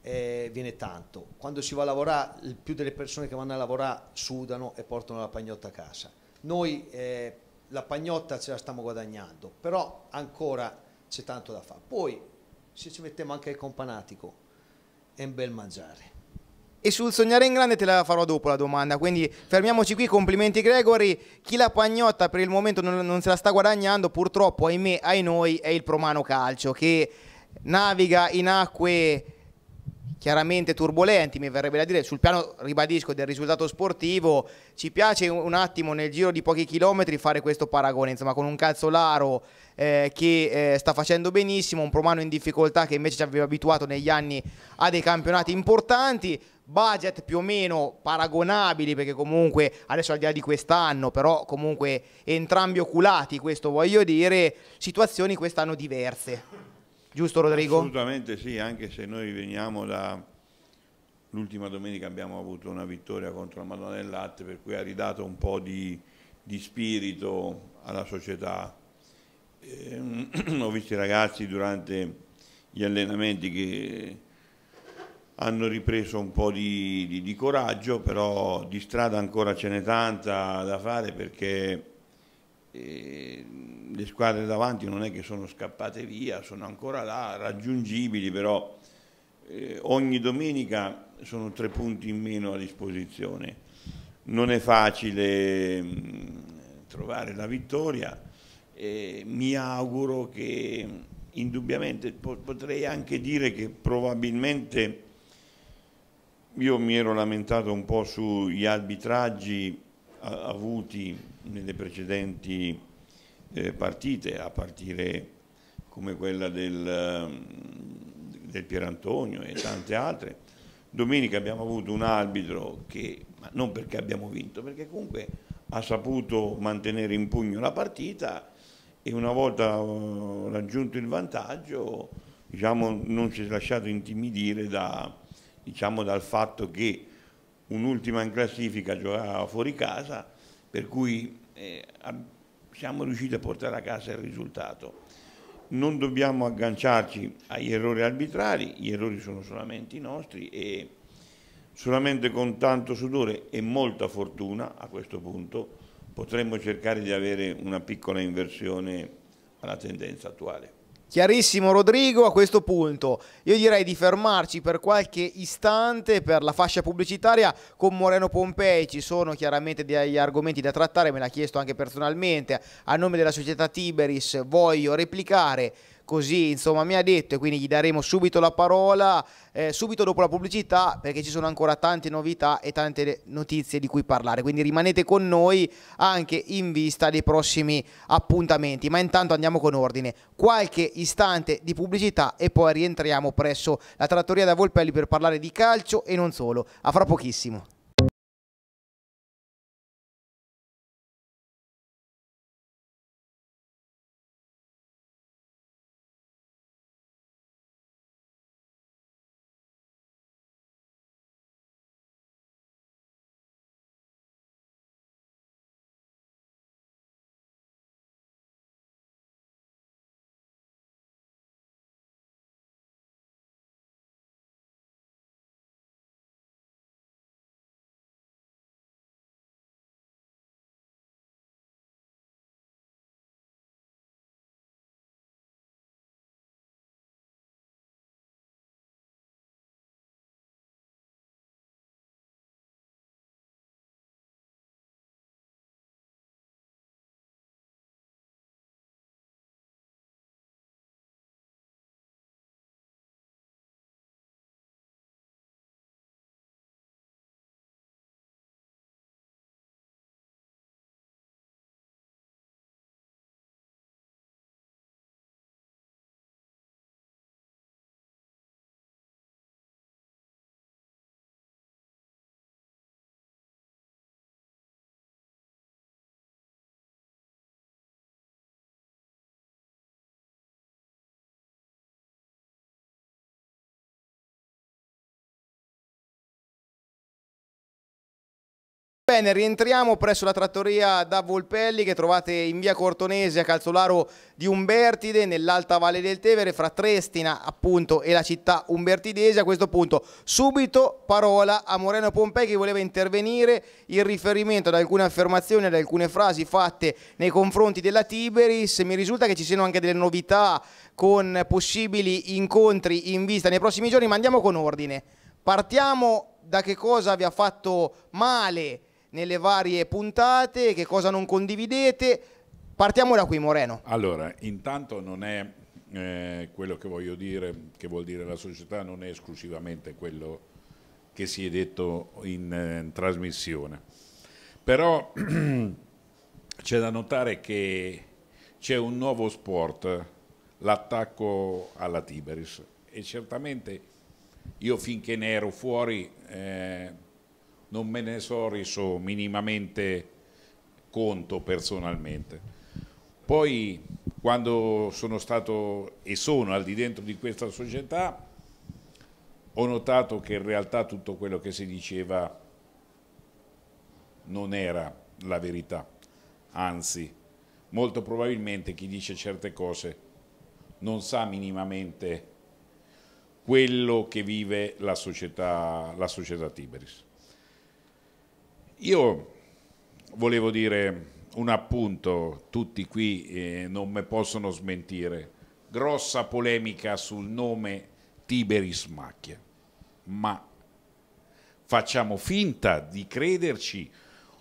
eh, viene tanto. Quando si va a lavorare, più delle persone che vanno a lavorare sudano e portano la pagnotta a casa. Noi eh, la pagnotta ce la stiamo guadagnando, però ancora c'è tanto da fare. Poi se ci mettiamo anche il companatico è un bel mangiare. E sul sognare in grande te la farò dopo la domanda, quindi fermiamoci qui, complimenti Gregory, chi la pagnotta per il momento non, non se la sta guadagnando purtroppo ahimè ai noi è il Promano Calcio che naviga in acque chiaramente turbolenti, mi verrebbe da dire, sul piano, ribadisco, del risultato sportivo, ci piace un attimo nel giro di pochi chilometri fare questo paragone, insomma con un calzolaro eh, che eh, sta facendo benissimo, un Promano in difficoltà che invece ci aveva abituato negli anni a dei campionati importanti, budget più o meno paragonabili perché comunque adesso al di là di quest'anno però comunque entrambi oculati questo voglio dire situazioni quest'anno diverse Giusto Rodrigo? Assolutamente sì, anche se noi veniamo da... L'ultima domenica abbiamo avuto una vittoria contro la Madonna del Latte, per cui ha ridato un po' di, di spirito alla società. Eh, [CLEARS THROAT] ho visto i ragazzi durante gli allenamenti che hanno ripreso un po' di, di, di coraggio, però di strada ancora ce n'è tanta da fare perché le squadre davanti non è che sono scappate via, sono ancora là, raggiungibili, però eh, ogni domenica sono tre punti in meno a disposizione. Non è facile mh, mm, trovare la vittoria, eh, mi auguro che mm, indubbiamente potrei anche dire che probabilmente io mi ero lamentato un po' sugli arbitraggi avuti nelle precedenti eh, partite, a partire come quella del, ehm, del Pier e tante altre. Domenica abbiamo avuto un arbitro che, ma non perché abbiamo vinto, perché comunque ha saputo mantenere in pugno la partita e una volta eh, raggiunto il vantaggio diciamo, non si è lasciato intimidire da, diciamo, dal fatto che un'ultima in classifica giocava fuori casa per cui eh, siamo riusciti a portare a casa il risultato. Non dobbiamo agganciarci agli errori arbitrari, gli errori sono solamente i nostri e solamente con tanto sudore e molta fortuna a questo punto potremmo cercare di avere una piccola inversione alla tendenza attuale. Chiarissimo Rodrigo, a questo punto io direi di fermarci per qualche istante per la fascia pubblicitaria con Moreno Pompei, ci sono chiaramente degli argomenti da trattare, me l'ha chiesto anche personalmente, a nome della società Tiberis voglio replicare così insomma mi ha detto e quindi gli daremo subito la parola, eh, subito dopo la pubblicità perché ci sono ancora tante novità e tante notizie di cui parlare, quindi rimanete con noi anche in vista dei prossimi appuntamenti, ma intanto andiamo con ordine, qualche istante di pubblicità e poi rientriamo presso la trattoria da Volpelli per parlare di calcio e non solo, a fra pochissimo. Bene, rientriamo presso la trattoria da Volpelli che trovate in via Cortonese a Calzolaro di Umbertide nell'alta valle del Tevere fra Trestina appunto e la città umbertidese. A questo punto subito parola a Moreno Pompei che voleva intervenire in riferimento ad alcune affermazioni, ad alcune frasi fatte nei confronti della Tiberis. Mi risulta che ci siano anche delle novità con possibili incontri in vista nei prossimi giorni, ma andiamo con ordine. Partiamo da che cosa vi ha fatto male nelle varie puntate, che cosa non condividete. Partiamo da qui Moreno. Allora, intanto non è eh, quello che voglio dire, che vuol dire la società, non è esclusivamente quello che si è detto in, in eh, trasmissione. Però [CLEARS THROAT] c'è da notare che c'è un nuovo sport, l'attacco alla Tiberis e certamente io finché ne ero fuori eh, non me ne sono reso minimamente conto personalmente. Poi quando sono stato e sono al di dentro di questa società ho notato che in realtà tutto quello che si diceva non era la verità, anzi molto probabilmente chi dice certe cose non sa minimamente quello che vive la società, la società Tiberis. Io volevo dire un appunto, tutti qui eh, non me possono smentire, grossa polemica sul nome Tiberis Macchia, ma facciamo finta di crederci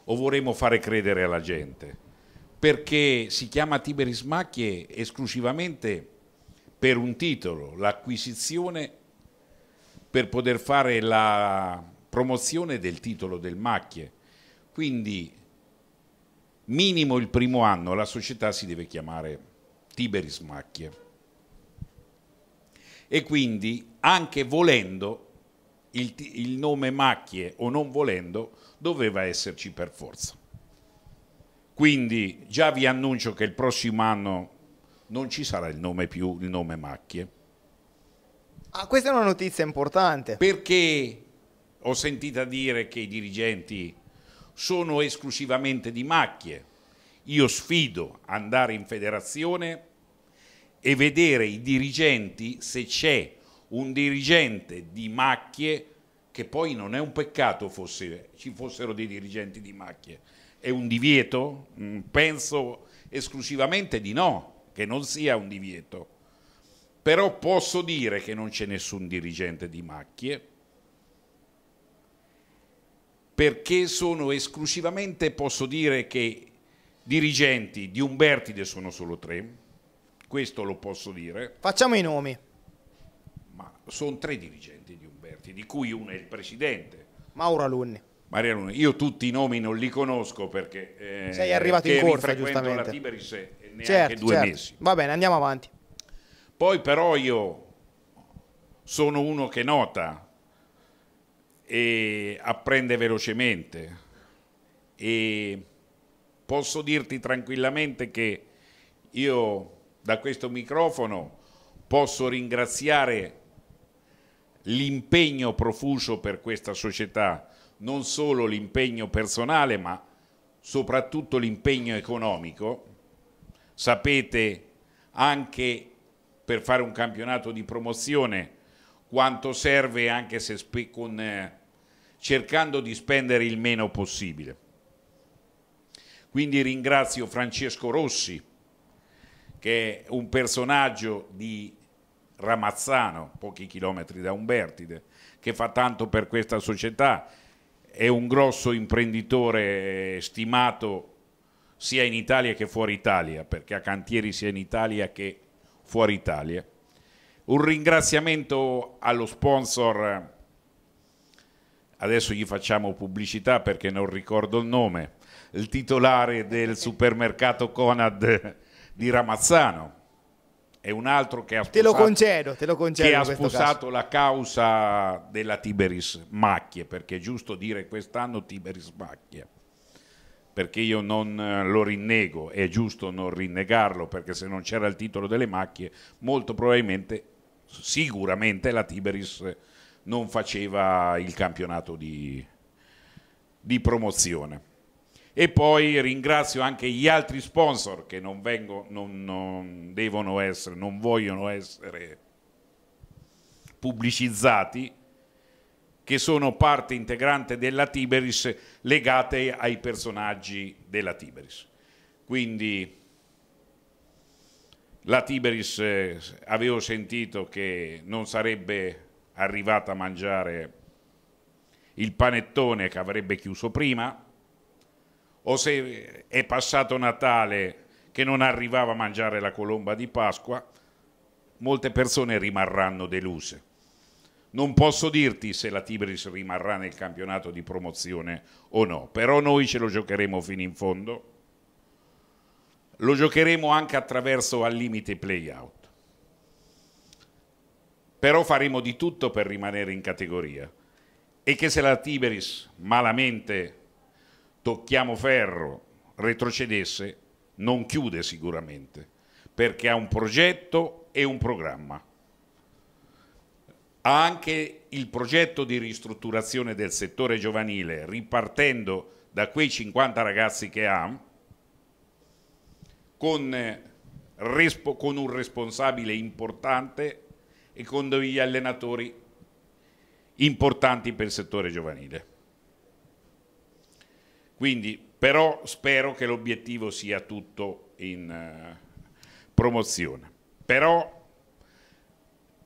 o vorremmo fare credere alla gente? Perché si chiama Tiberis Macchie esclusivamente per un titolo, l'acquisizione per poter fare la promozione del titolo del Macchie. Quindi minimo il primo anno la società si deve chiamare Tiberis Macchie. E quindi anche volendo il, il nome Macchie o non volendo doveva esserci per forza. Quindi già vi annuncio che il prossimo anno non ci sarà il nome più il nome Macchie. Ah, questa è una notizia importante. Perché ho sentito dire che i dirigenti sono esclusivamente di macchie. Io sfido andare in federazione e vedere i dirigenti se c'è un dirigente di macchie che poi non è un peccato fosse, ci fossero dei dirigenti di macchie. È un divieto? Mm, penso esclusivamente di no, che non sia un divieto. Però posso dire che non c'è nessun dirigente di macchie perché sono esclusivamente, posso dire che dirigenti di Umbertide sono solo tre, questo lo posso dire. Facciamo i nomi. Ma sono tre dirigenti di Umberti, di cui uno è il presidente. Mauro Alunni. Maria Luna, io tutti i nomi non li conosco perché eh, sei arrivato in corsa giustamente. la Tiberis neanche certo, due certo. mesi. Va bene, andiamo avanti. Poi però io sono uno che nota e apprende velocemente e posso dirti tranquillamente che io da questo microfono posso ringraziare l'impegno profuso per questa società, non solo l'impegno personale ma soprattutto l'impegno economico. Sapete anche per fare un campionato di promozione quanto serve anche se con, eh, cercando di spendere il meno possibile. Quindi ringrazio Francesco Rossi che è un personaggio di Ramazzano, pochi chilometri da Umbertide, che fa tanto per questa società, è un grosso imprenditore eh, stimato sia in Italia che fuori Italia, perché ha cantieri sia in Italia che fuori Italia. Un ringraziamento allo sponsor, adesso gli facciamo pubblicità perché non ricordo il nome, il titolare del supermercato Conad di Ramazzano e un altro che ha sposato, te lo concedo, te lo concedo che ha sposato la causa della Tiberis Macchie, perché è giusto dire quest'anno Tiberis Macchie, perché io non eh, lo rinnego, è giusto non rinnegarlo, perché se non c'era il titolo delle macchie molto probabilmente sicuramente la Tiberis non faceva il campionato di, di promozione. E poi ringrazio anche gli altri sponsor che non, vengo, non, non devono essere, non vogliono essere pubblicizzati, che sono parte integrante della Tiberis legate ai personaggi della Tiberis. Quindi la Tiberis eh, avevo sentito che non sarebbe arrivata a mangiare il panettone che avrebbe chiuso prima, o se è passato Natale che non arrivava a mangiare la colomba di Pasqua, molte persone rimarranno deluse. Non posso dirti se la Tiberis rimarrà nel campionato di promozione o no, però noi ce lo giocheremo fino in fondo lo giocheremo anche attraverso al limite playout. Però faremo di tutto per rimanere in categoria e che se la Tiberis malamente tocchiamo ferro, retrocedesse, non chiude sicuramente, perché ha un progetto e un programma. Ha anche il progetto di ristrutturazione del settore giovanile, ripartendo da quei 50 ragazzi che ha, con, eh, con un responsabile importante e con degli allenatori importanti per il settore giovanile. Quindi però spero che l'obiettivo sia tutto in uh, promozione. Però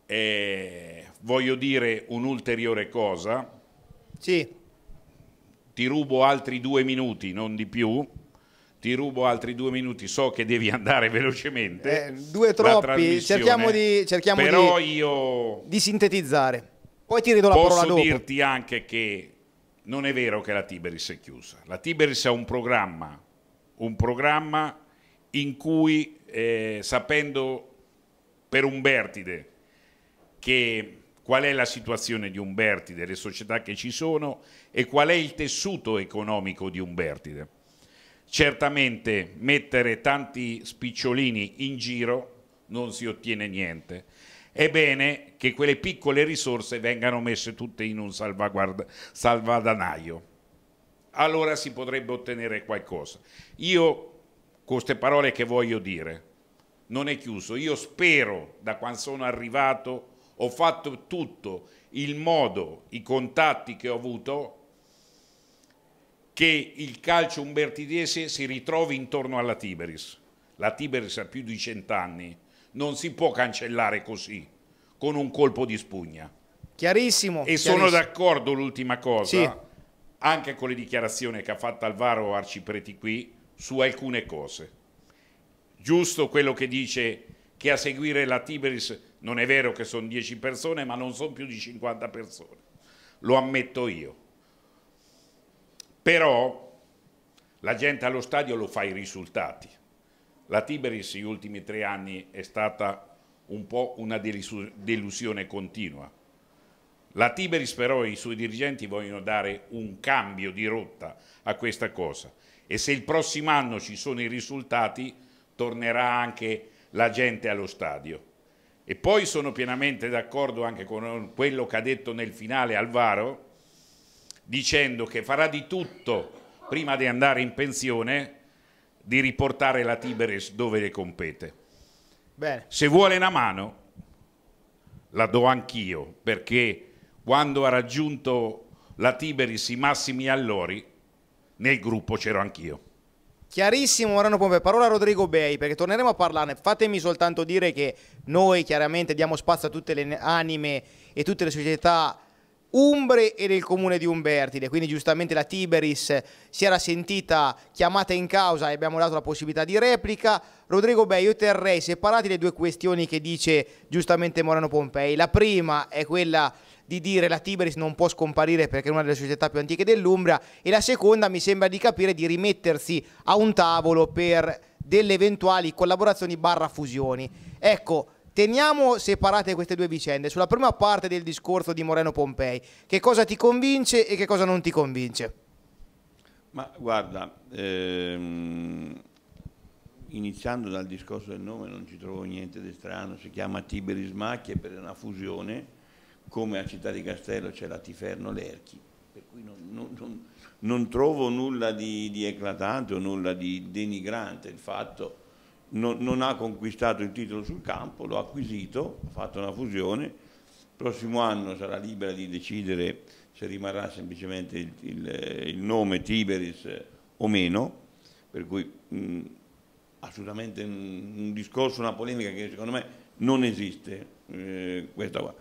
eh, voglio dire un'ulteriore cosa. Sì. Ti rubo altri due minuti, non di più ti rubo altri due minuti, so che devi [LAUGHS] andare velocemente. Eh, due troppi, cerchiamo di, cerchiamo però di, io di sintetizzare. Poi ti ridò la parola dopo. Posso dirti anche che non è vero che la Tiberis è chiusa. La Tiberis è un programma, un programma in cui, eh, sapendo per Umbertide che, qual è la situazione di Umbertide, le società che ci sono e qual è il tessuto economico di Umbertide Certamente mettere tanti spicciolini in giro non si ottiene niente. È bene che quelle piccole risorse vengano messe tutte in un salvadanaio. Allora si potrebbe ottenere qualcosa. Io, con queste parole che voglio dire, non è chiuso. Io spero, da quando sono arrivato, ho fatto tutto il modo, i contatti che ho avuto che il calcio umbertidese si ritrovi intorno alla Tiberis. La Tiberis ha più di cent'anni, non si può cancellare così, con un colpo di spugna. Chiarissimo. E chiarissimo. sono d'accordo, l'ultima cosa, sì. anche con le dichiarazioni che ha fatto Alvaro Arcipreti qui su alcune cose. Giusto quello che dice che a seguire la Tiberis non è vero che sono 10 persone, ma non sono più di 50 persone. Lo ammetto io però la gente allo stadio lo fa i risultati. La Tiberis negli ultimi tre anni è stata un po' una delusione continua. La Tiberis però i suoi dirigenti vogliono dare un cambio di rotta a questa cosa e se il prossimo anno ci sono i risultati tornerà anche la gente allo stadio. E poi sono pienamente d'accordo anche con quello che ha detto nel finale Alvaro, dicendo che farà di tutto prima di andare in pensione di riportare la Tiberes dove le compete. Bene. Se vuole una mano la do anch'io perché quando ha raggiunto la Tiberis i massimi allori nel gruppo c'ero anch'io. Chiarissimo Morano Pompe, parola a Rodrigo Bei perché torneremo a parlarne. Fatemi soltanto dire che noi chiaramente diamo spazio a tutte le anime e tutte le società Umbre e del comune di Umbertide, quindi giustamente la Tiberis eh, si era sentita chiamata in causa e abbiamo dato la possibilità di replica. Rodrigo Beh, io terrei separate le due questioni che dice giustamente Morano Pompei. La prima è quella di dire la Tiberis non può scomparire perché è una delle società più antiche dell'Umbria e la seconda mi sembra di capire di rimettersi a un tavolo per delle eventuali collaborazioni barra fusioni. Ecco, Teniamo separate queste due vicende. Sulla prima parte del discorso di Moreno Pompei, che cosa ti convince e che cosa non ti convince? Ma guarda, ehm, iniziando dal discorso del nome non ci trovo niente di strano, si chiama Tiberis Macchia per una fusione, come a Città di Castello c'è la Tiferno Lerchi, per cui non, non, non, non trovo nulla di, di eclatante o nulla di denigrante il fatto non, non, ha conquistato il titolo sul campo, lo acquisito, ha fatto una fusione, il prossimo anno sarà libera di decidere se rimarrà semplicemente il, il, il nome Tiberis o meno, per cui mh, assolutamente un, un, discorso, una polemica che secondo me non esiste, eh, questa qua.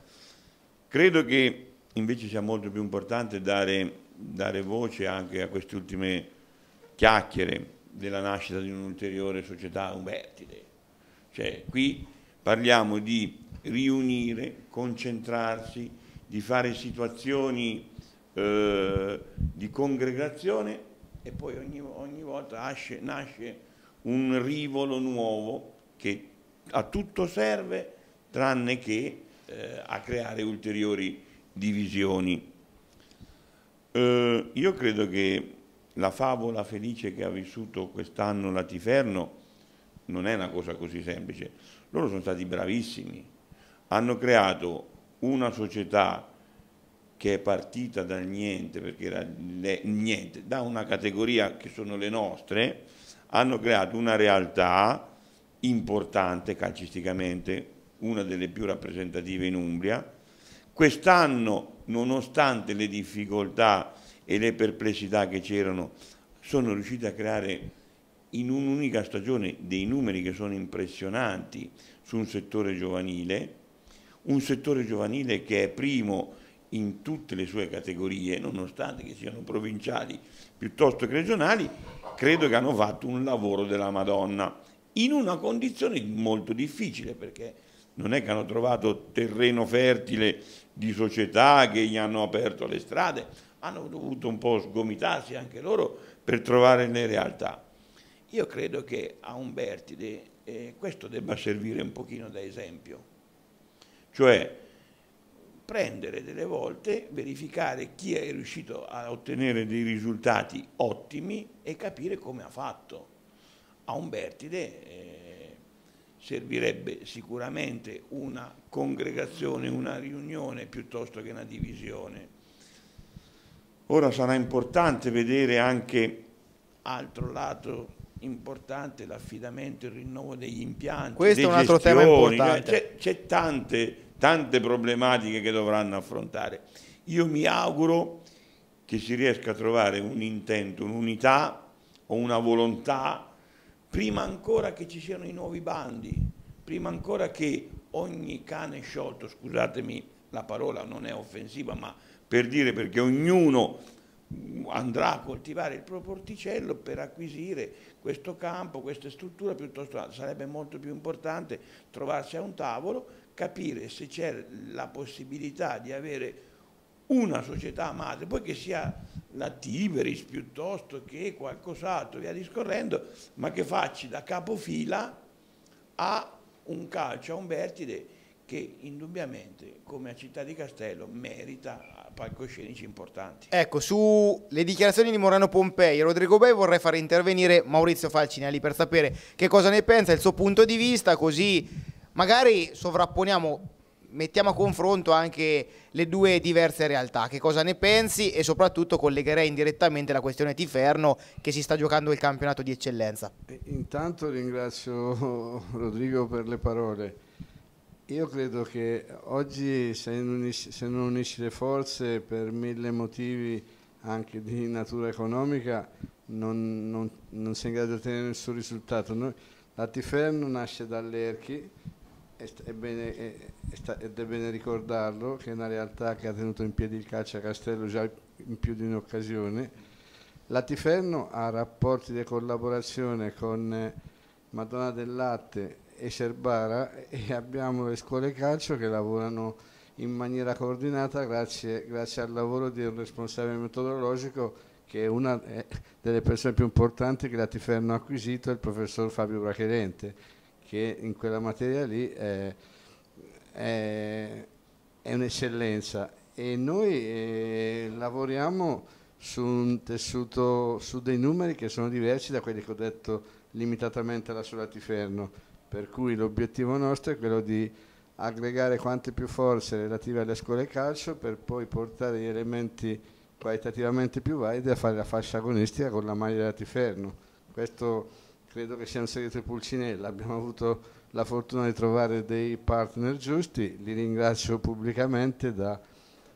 Credo che invece sia molto più importante dare, dare voce anche a queste ultime chiacchiere della nascita di un'ulteriore società, umbertide. Cioè, qui parliamo di riunire, concentrarsi, di fare situazioni eh, di congregazione e poi ogni, ogni volta nasce, nasce un rivolo nuovo che a tutto serve tranne che eh, a creare ulteriori divisioni. Eh, io credo che la favola felice che ha vissuto quest'anno Latiferno non è una cosa così semplice. Loro sono stati bravissimi, hanno creato una società che è partita dal niente, perché era le, niente, da una categoria che sono le nostre, hanno creato una realtà importante calcisticamente, una delle più rappresentative in Umbria. Quest'anno, nonostante le difficoltà e le perplessità che c'erano, sono riusciti a creare in un'unica stagione dei numeri che sono impressionanti su un settore giovanile, un settore giovanile che è primo in tutte le sue categorie, nonostante che siano provinciali piuttosto che regionali, credo che hanno fatto un lavoro della Madonna, in una condizione molto difficile perché non è che hanno trovato terreno fertile di società che gli hanno aperto le strade, hanno dovuto un po' sgomitarsi anche loro per trovare le realtà. Io credo che a Umbertide eh, questo debba servire un pochino da esempio, cioè prendere delle volte, verificare chi è riuscito a ottenere dei risultati ottimi e capire come ha fatto. A Umbertide eh, servirebbe sicuramente una congregazione, una riunione piuttosto che una divisione Ora sarà importante vedere anche altro lato importante l'affidamento e il rinnovo degli impianti. Questo è un altro gestioni, tema eh, importante. C'è tante, tante problematiche che dovranno affrontare. Io mi auguro che si riesca a trovare un intento, un'unità o una volontà prima ancora che ci siano i nuovi bandi, prima ancora che ogni cane sciolto, scusatemi la parola non è offensiva, ma per dire perché ognuno andrà a coltivare il proprio orticello per acquisire questo campo, questa struttura piuttosto alta. Sarebbe molto più importante trovarsi a un tavolo, capire se c'è la possibilità di avere una società madre, poi che sia la Tiberis piuttosto che qualcos'altro, via discorrendo, ma che facci da capofila a un calcio, a un vertice che indubbiamente come a città di Castello merita palcoscenici importanti. Ecco, sulle dichiarazioni di Morano Pompei e Rodrigo Bei vorrei fare intervenire Maurizio Falcinelli per sapere che cosa ne pensa, il suo punto di vista, così magari sovrapponiamo, mettiamo a confronto anche le due diverse realtà, che cosa ne pensi e soprattutto collegherei indirettamente la questione Tiferno che si sta giocando il campionato di eccellenza. Intanto ringrazio Rodrigo per le parole io credo che oggi se non, unisci, se non, unisci, le forze per mille motivi anche di natura economica non, non, non sei in grado di ottenere nessun risultato. Noi, la Tiferno nasce dall'Erchi è bene, ed è bene ricordarlo che è una realtà che ha tenuto in piedi il calcio a Castello già in più di un'occasione. La Tiferno ha rapporti di collaborazione con eh, Madonna del Latte e Cerbara e abbiamo le scuole calcio che lavorano in maniera coordinata grazie, grazie al lavoro di un responsabile metodologico che è una eh, delle persone più importanti che la Tiferno ha acquisito, il professor Fabio Bracherente, che in quella materia lì è, è, è un'eccellenza e noi eh, lavoriamo su un tessuto, su dei numeri che sono diversi da quelli che ho detto limitatamente là sulla Tiferno, per cui l'obiettivo nostro è quello di aggregare quante più forze relative alle scuole calcio per poi portare gli elementi qualitativamente più validi a fare la fascia agonistica con la maglia da Tiferno. Questo credo che sia un segreto di Pulcinella, abbiamo avuto la fortuna di trovare dei partner giusti, li ringrazio pubblicamente da,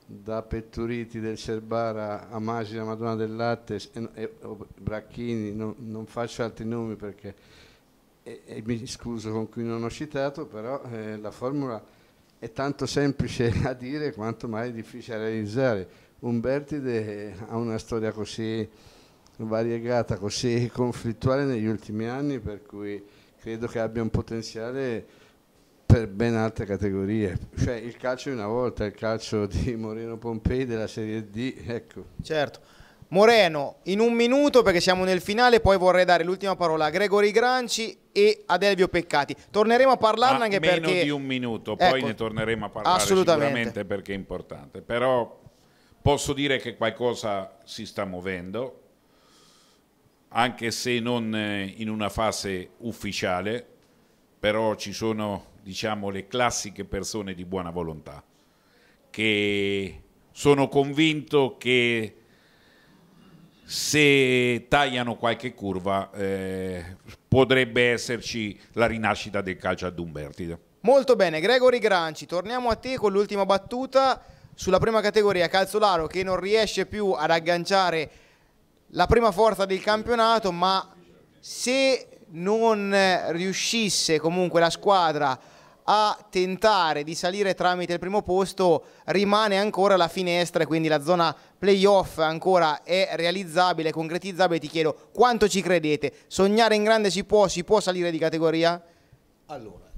da Petturiti del Cerbara a Magina Madonna del Latte e, e Bracchini, non, non faccio altri nomi perché e, e mi scuso con cui non ho citato, però eh, la formula è tanto semplice [LAUGHS] a dire quanto mai difficile a realizzare. Umbertide eh, ha una storia così variegata, così conflittuale negli ultimi anni, per cui credo che abbia un potenziale per ben altre categorie. Cioè il calcio di una volta, il calcio di Moreno Pompei della Serie D, ecco. Certo. Moreno, in un minuto perché siamo nel finale, poi vorrei dare l'ultima parola a Gregory Granci e ad Elvio Peccati. Torneremo a parlarne a ah, anche meno perché... Meno di un minuto, poi ecco, ne torneremo a parlare sicuramente perché è importante. Però posso dire che qualcosa si sta muovendo, anche se non eh, in una fase ufficiale, però ci sono diciamo le classiche persone di buona volontà che sono convinto che se tagliano qualche curva eh, potrebbe esserci la rinascita del calcio ad Umbertide. Molto bene, Gregory Granci, torniamo a te con l'ultima battuta sulla prima categoria Calzolaro che non riesce più ad agganciare la prima forza del campionato, ma se non riuscisse comunque la squadra a tentare di salire tramite il primo posto rimane ancora la finestra e quindi la zona playoff ancora è realizzabile, concretizzabile. Ti chiedo quanto ci credete? Sognare in grande si può, si può salire di categoria? Allora,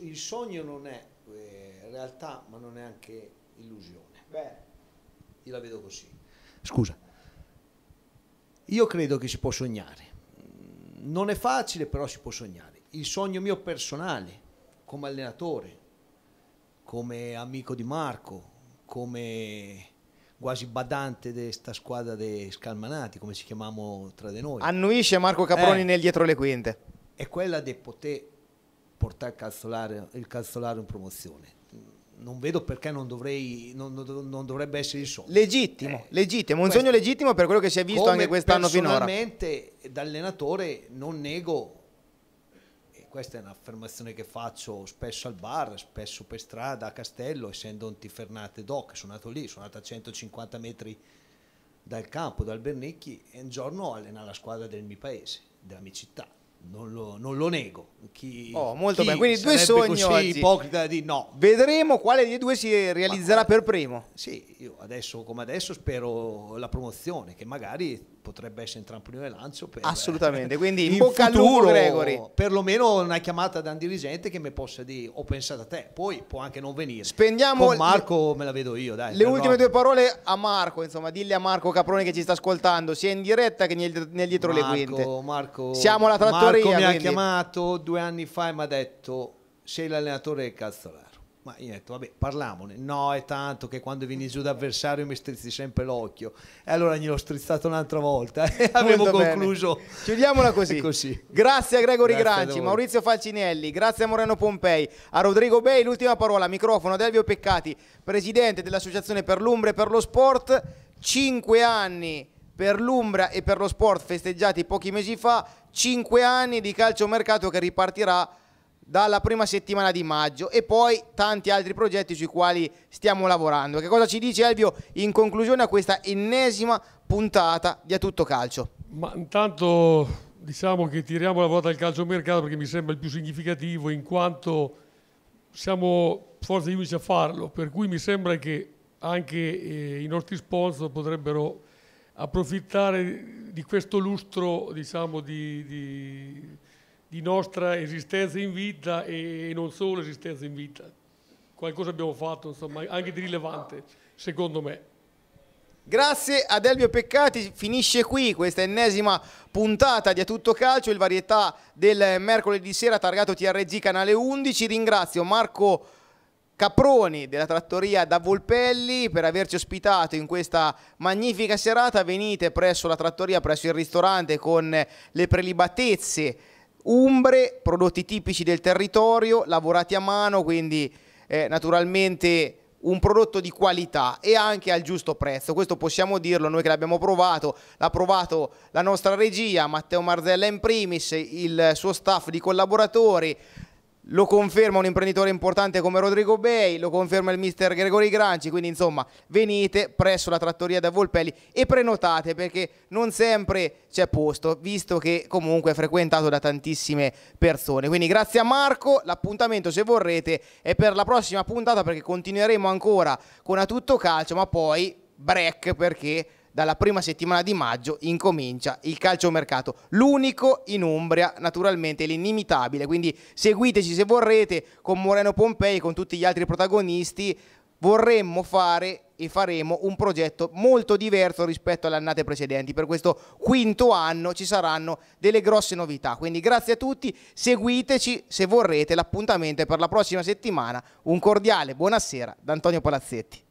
il sogno non è eh, realtà ma non è anche illusione. Beh. Io la vedo così. Scusa, io credo che si può sognare. Non è facile però si può sognare il sogno mio personale come allenatore, come amico di Marco, come quasi badante di questa squadra dei scalmanati, come ci chiamiamo tra di noi. Annuisce Marco Caproni eh, nel dietro le quinte. È quella di poter portare il calzolare, il calzolare in promozione. Non vedo perché non, dovrei, non, non dovrebbe essere il sogno. Legittimo, eh, legittimo, un questo, sogno legittimo per quello che si è visto anche quest'anno finora. Personalmente, da allenatore, non nego questa è un'affermazione che faccio spesso al bar, spesso per strada, a Castello, essendo un Tifernate Doc, sono nato lì, sono nato a 150 metri dal campo, dal Bernicchi, e un giorno allena la squadra del mio paese, della mia città. Non lo, non lo, nego. Chi, oh, molto bene. Quindi due sogni oggi. ipocrita di no. Vedremo quale dei due si realizzerà Ma, per primo. Sì, io adesso come adesso spero la promozione, che magari potrebbe essere un trampolino di lancio per, assolutamente eh, quindi in, in bocca al lupo Gregory perlomeno una chiamata da un dirigente che mi possa dire ho pensato a te poi può anche non venire spendiamo con Marco me la vedo io dai le ultime due parole a Marco insomma dille a Marco Caproni che ci sta ascoltando sia in diretta che nel, nel dietro Marco, le quinte Marco siamo alla trattoria Marco mi quindi. ha chiamato due anni fa e mi ha detto sei l'allenatore del Cazzola ma io ho detto, vabbè, parliamone. No, è tanto che quando vieni giù d'avversario mi strizzi sempre l'occhio. E allora gliel'ho strizzato un'altra volta e [LAUGHS] avevo concluso. Bene. Chiudiamola così. [LAUGHS] così. Grazie a Gregory grazie Granci, a Maurizio Falcinelli, grazie a Moreno Pompei, a Rodrigo Bei. L'ultima parola, microfono ad Elvio Peccati, presidente dell'Associazione per l'Umbra e per lo Sport. Cinque anni per l'Umbra e per lo Sport festeggiati pochi mesi fa. Cinque anni di calciomercato che ripartirà dalla prima settimana di maggio e poi tanti altri progetti sui quali stiamo lavorando. Che cosa ci dice Elvio in conclusione a questa ennesima puntata di A Tutto Calcio? Ma intanto diciamo che tiriamo la volta al calcio mercato perché mi sembra il più significativo in quanto siamo forse gli unici a farlo, per cui mi sembra che anche eh, i nostri sponsor potrebbero approfittare di questo lustro diciamo, di, di di nostra esistenza in vita e non solo esistenza in vita. Qualcosa abbiamo fatto, insomma, anche di rilevante, secondo me. Grazie ad Elvio Peccati, finisce qui questa ennesima puntata di A Tutto Calcio, il varietà del mercoledì sera targato TRG Canale 11. Ringrazio Marco Caproni della trattoria da Volpelli per averci ospitato in questa magnifica serata. Venite presso la trattoria, presso il ristorante con le prelibatezze umbre, prodotti tipici del territorio, lavorati a mano, quindi eh, naturalmente un prodotto di qualità e anche al giusto prezzo. Questo possiamo dirlo noi che l'abbiamo provato, l'ha provato la nostra regia, Matteo Marzella in primis, il suo staff di collaboratori, lo conferma un imprenditore importante come Rodrigo Bay, lo conferma il mister Gregori Granci, quindi insomma venite presso la trattoria da Volpelli e prenotate perché non sempre c'è posto, visto che comunque è frequentato da tantissime persone. Quindi grazie a Marco, l'appuntamento se vorrete è per la prossima puntata perché continueremo ancora con a tutto calcio, ma poi break perché dalla prima settimana di maggio incomincia il calciomercato, l'unico in Umbria, naturalmente l'inimitabile, quindi seguiteci se vorrete con Moreno Pompei, e con tutti gli altri protagonisti, vorremmo fare e faremo un progetto molto diverso rispetto alle annate precedenti. Per questo quinto anno ci saranno delle grosse novità. Quindi grazie a tutti, seguiteci se vorrete. L'appuntamento è per la prossima settimana. Un cordiale buonasera da Antonio Palazzetti.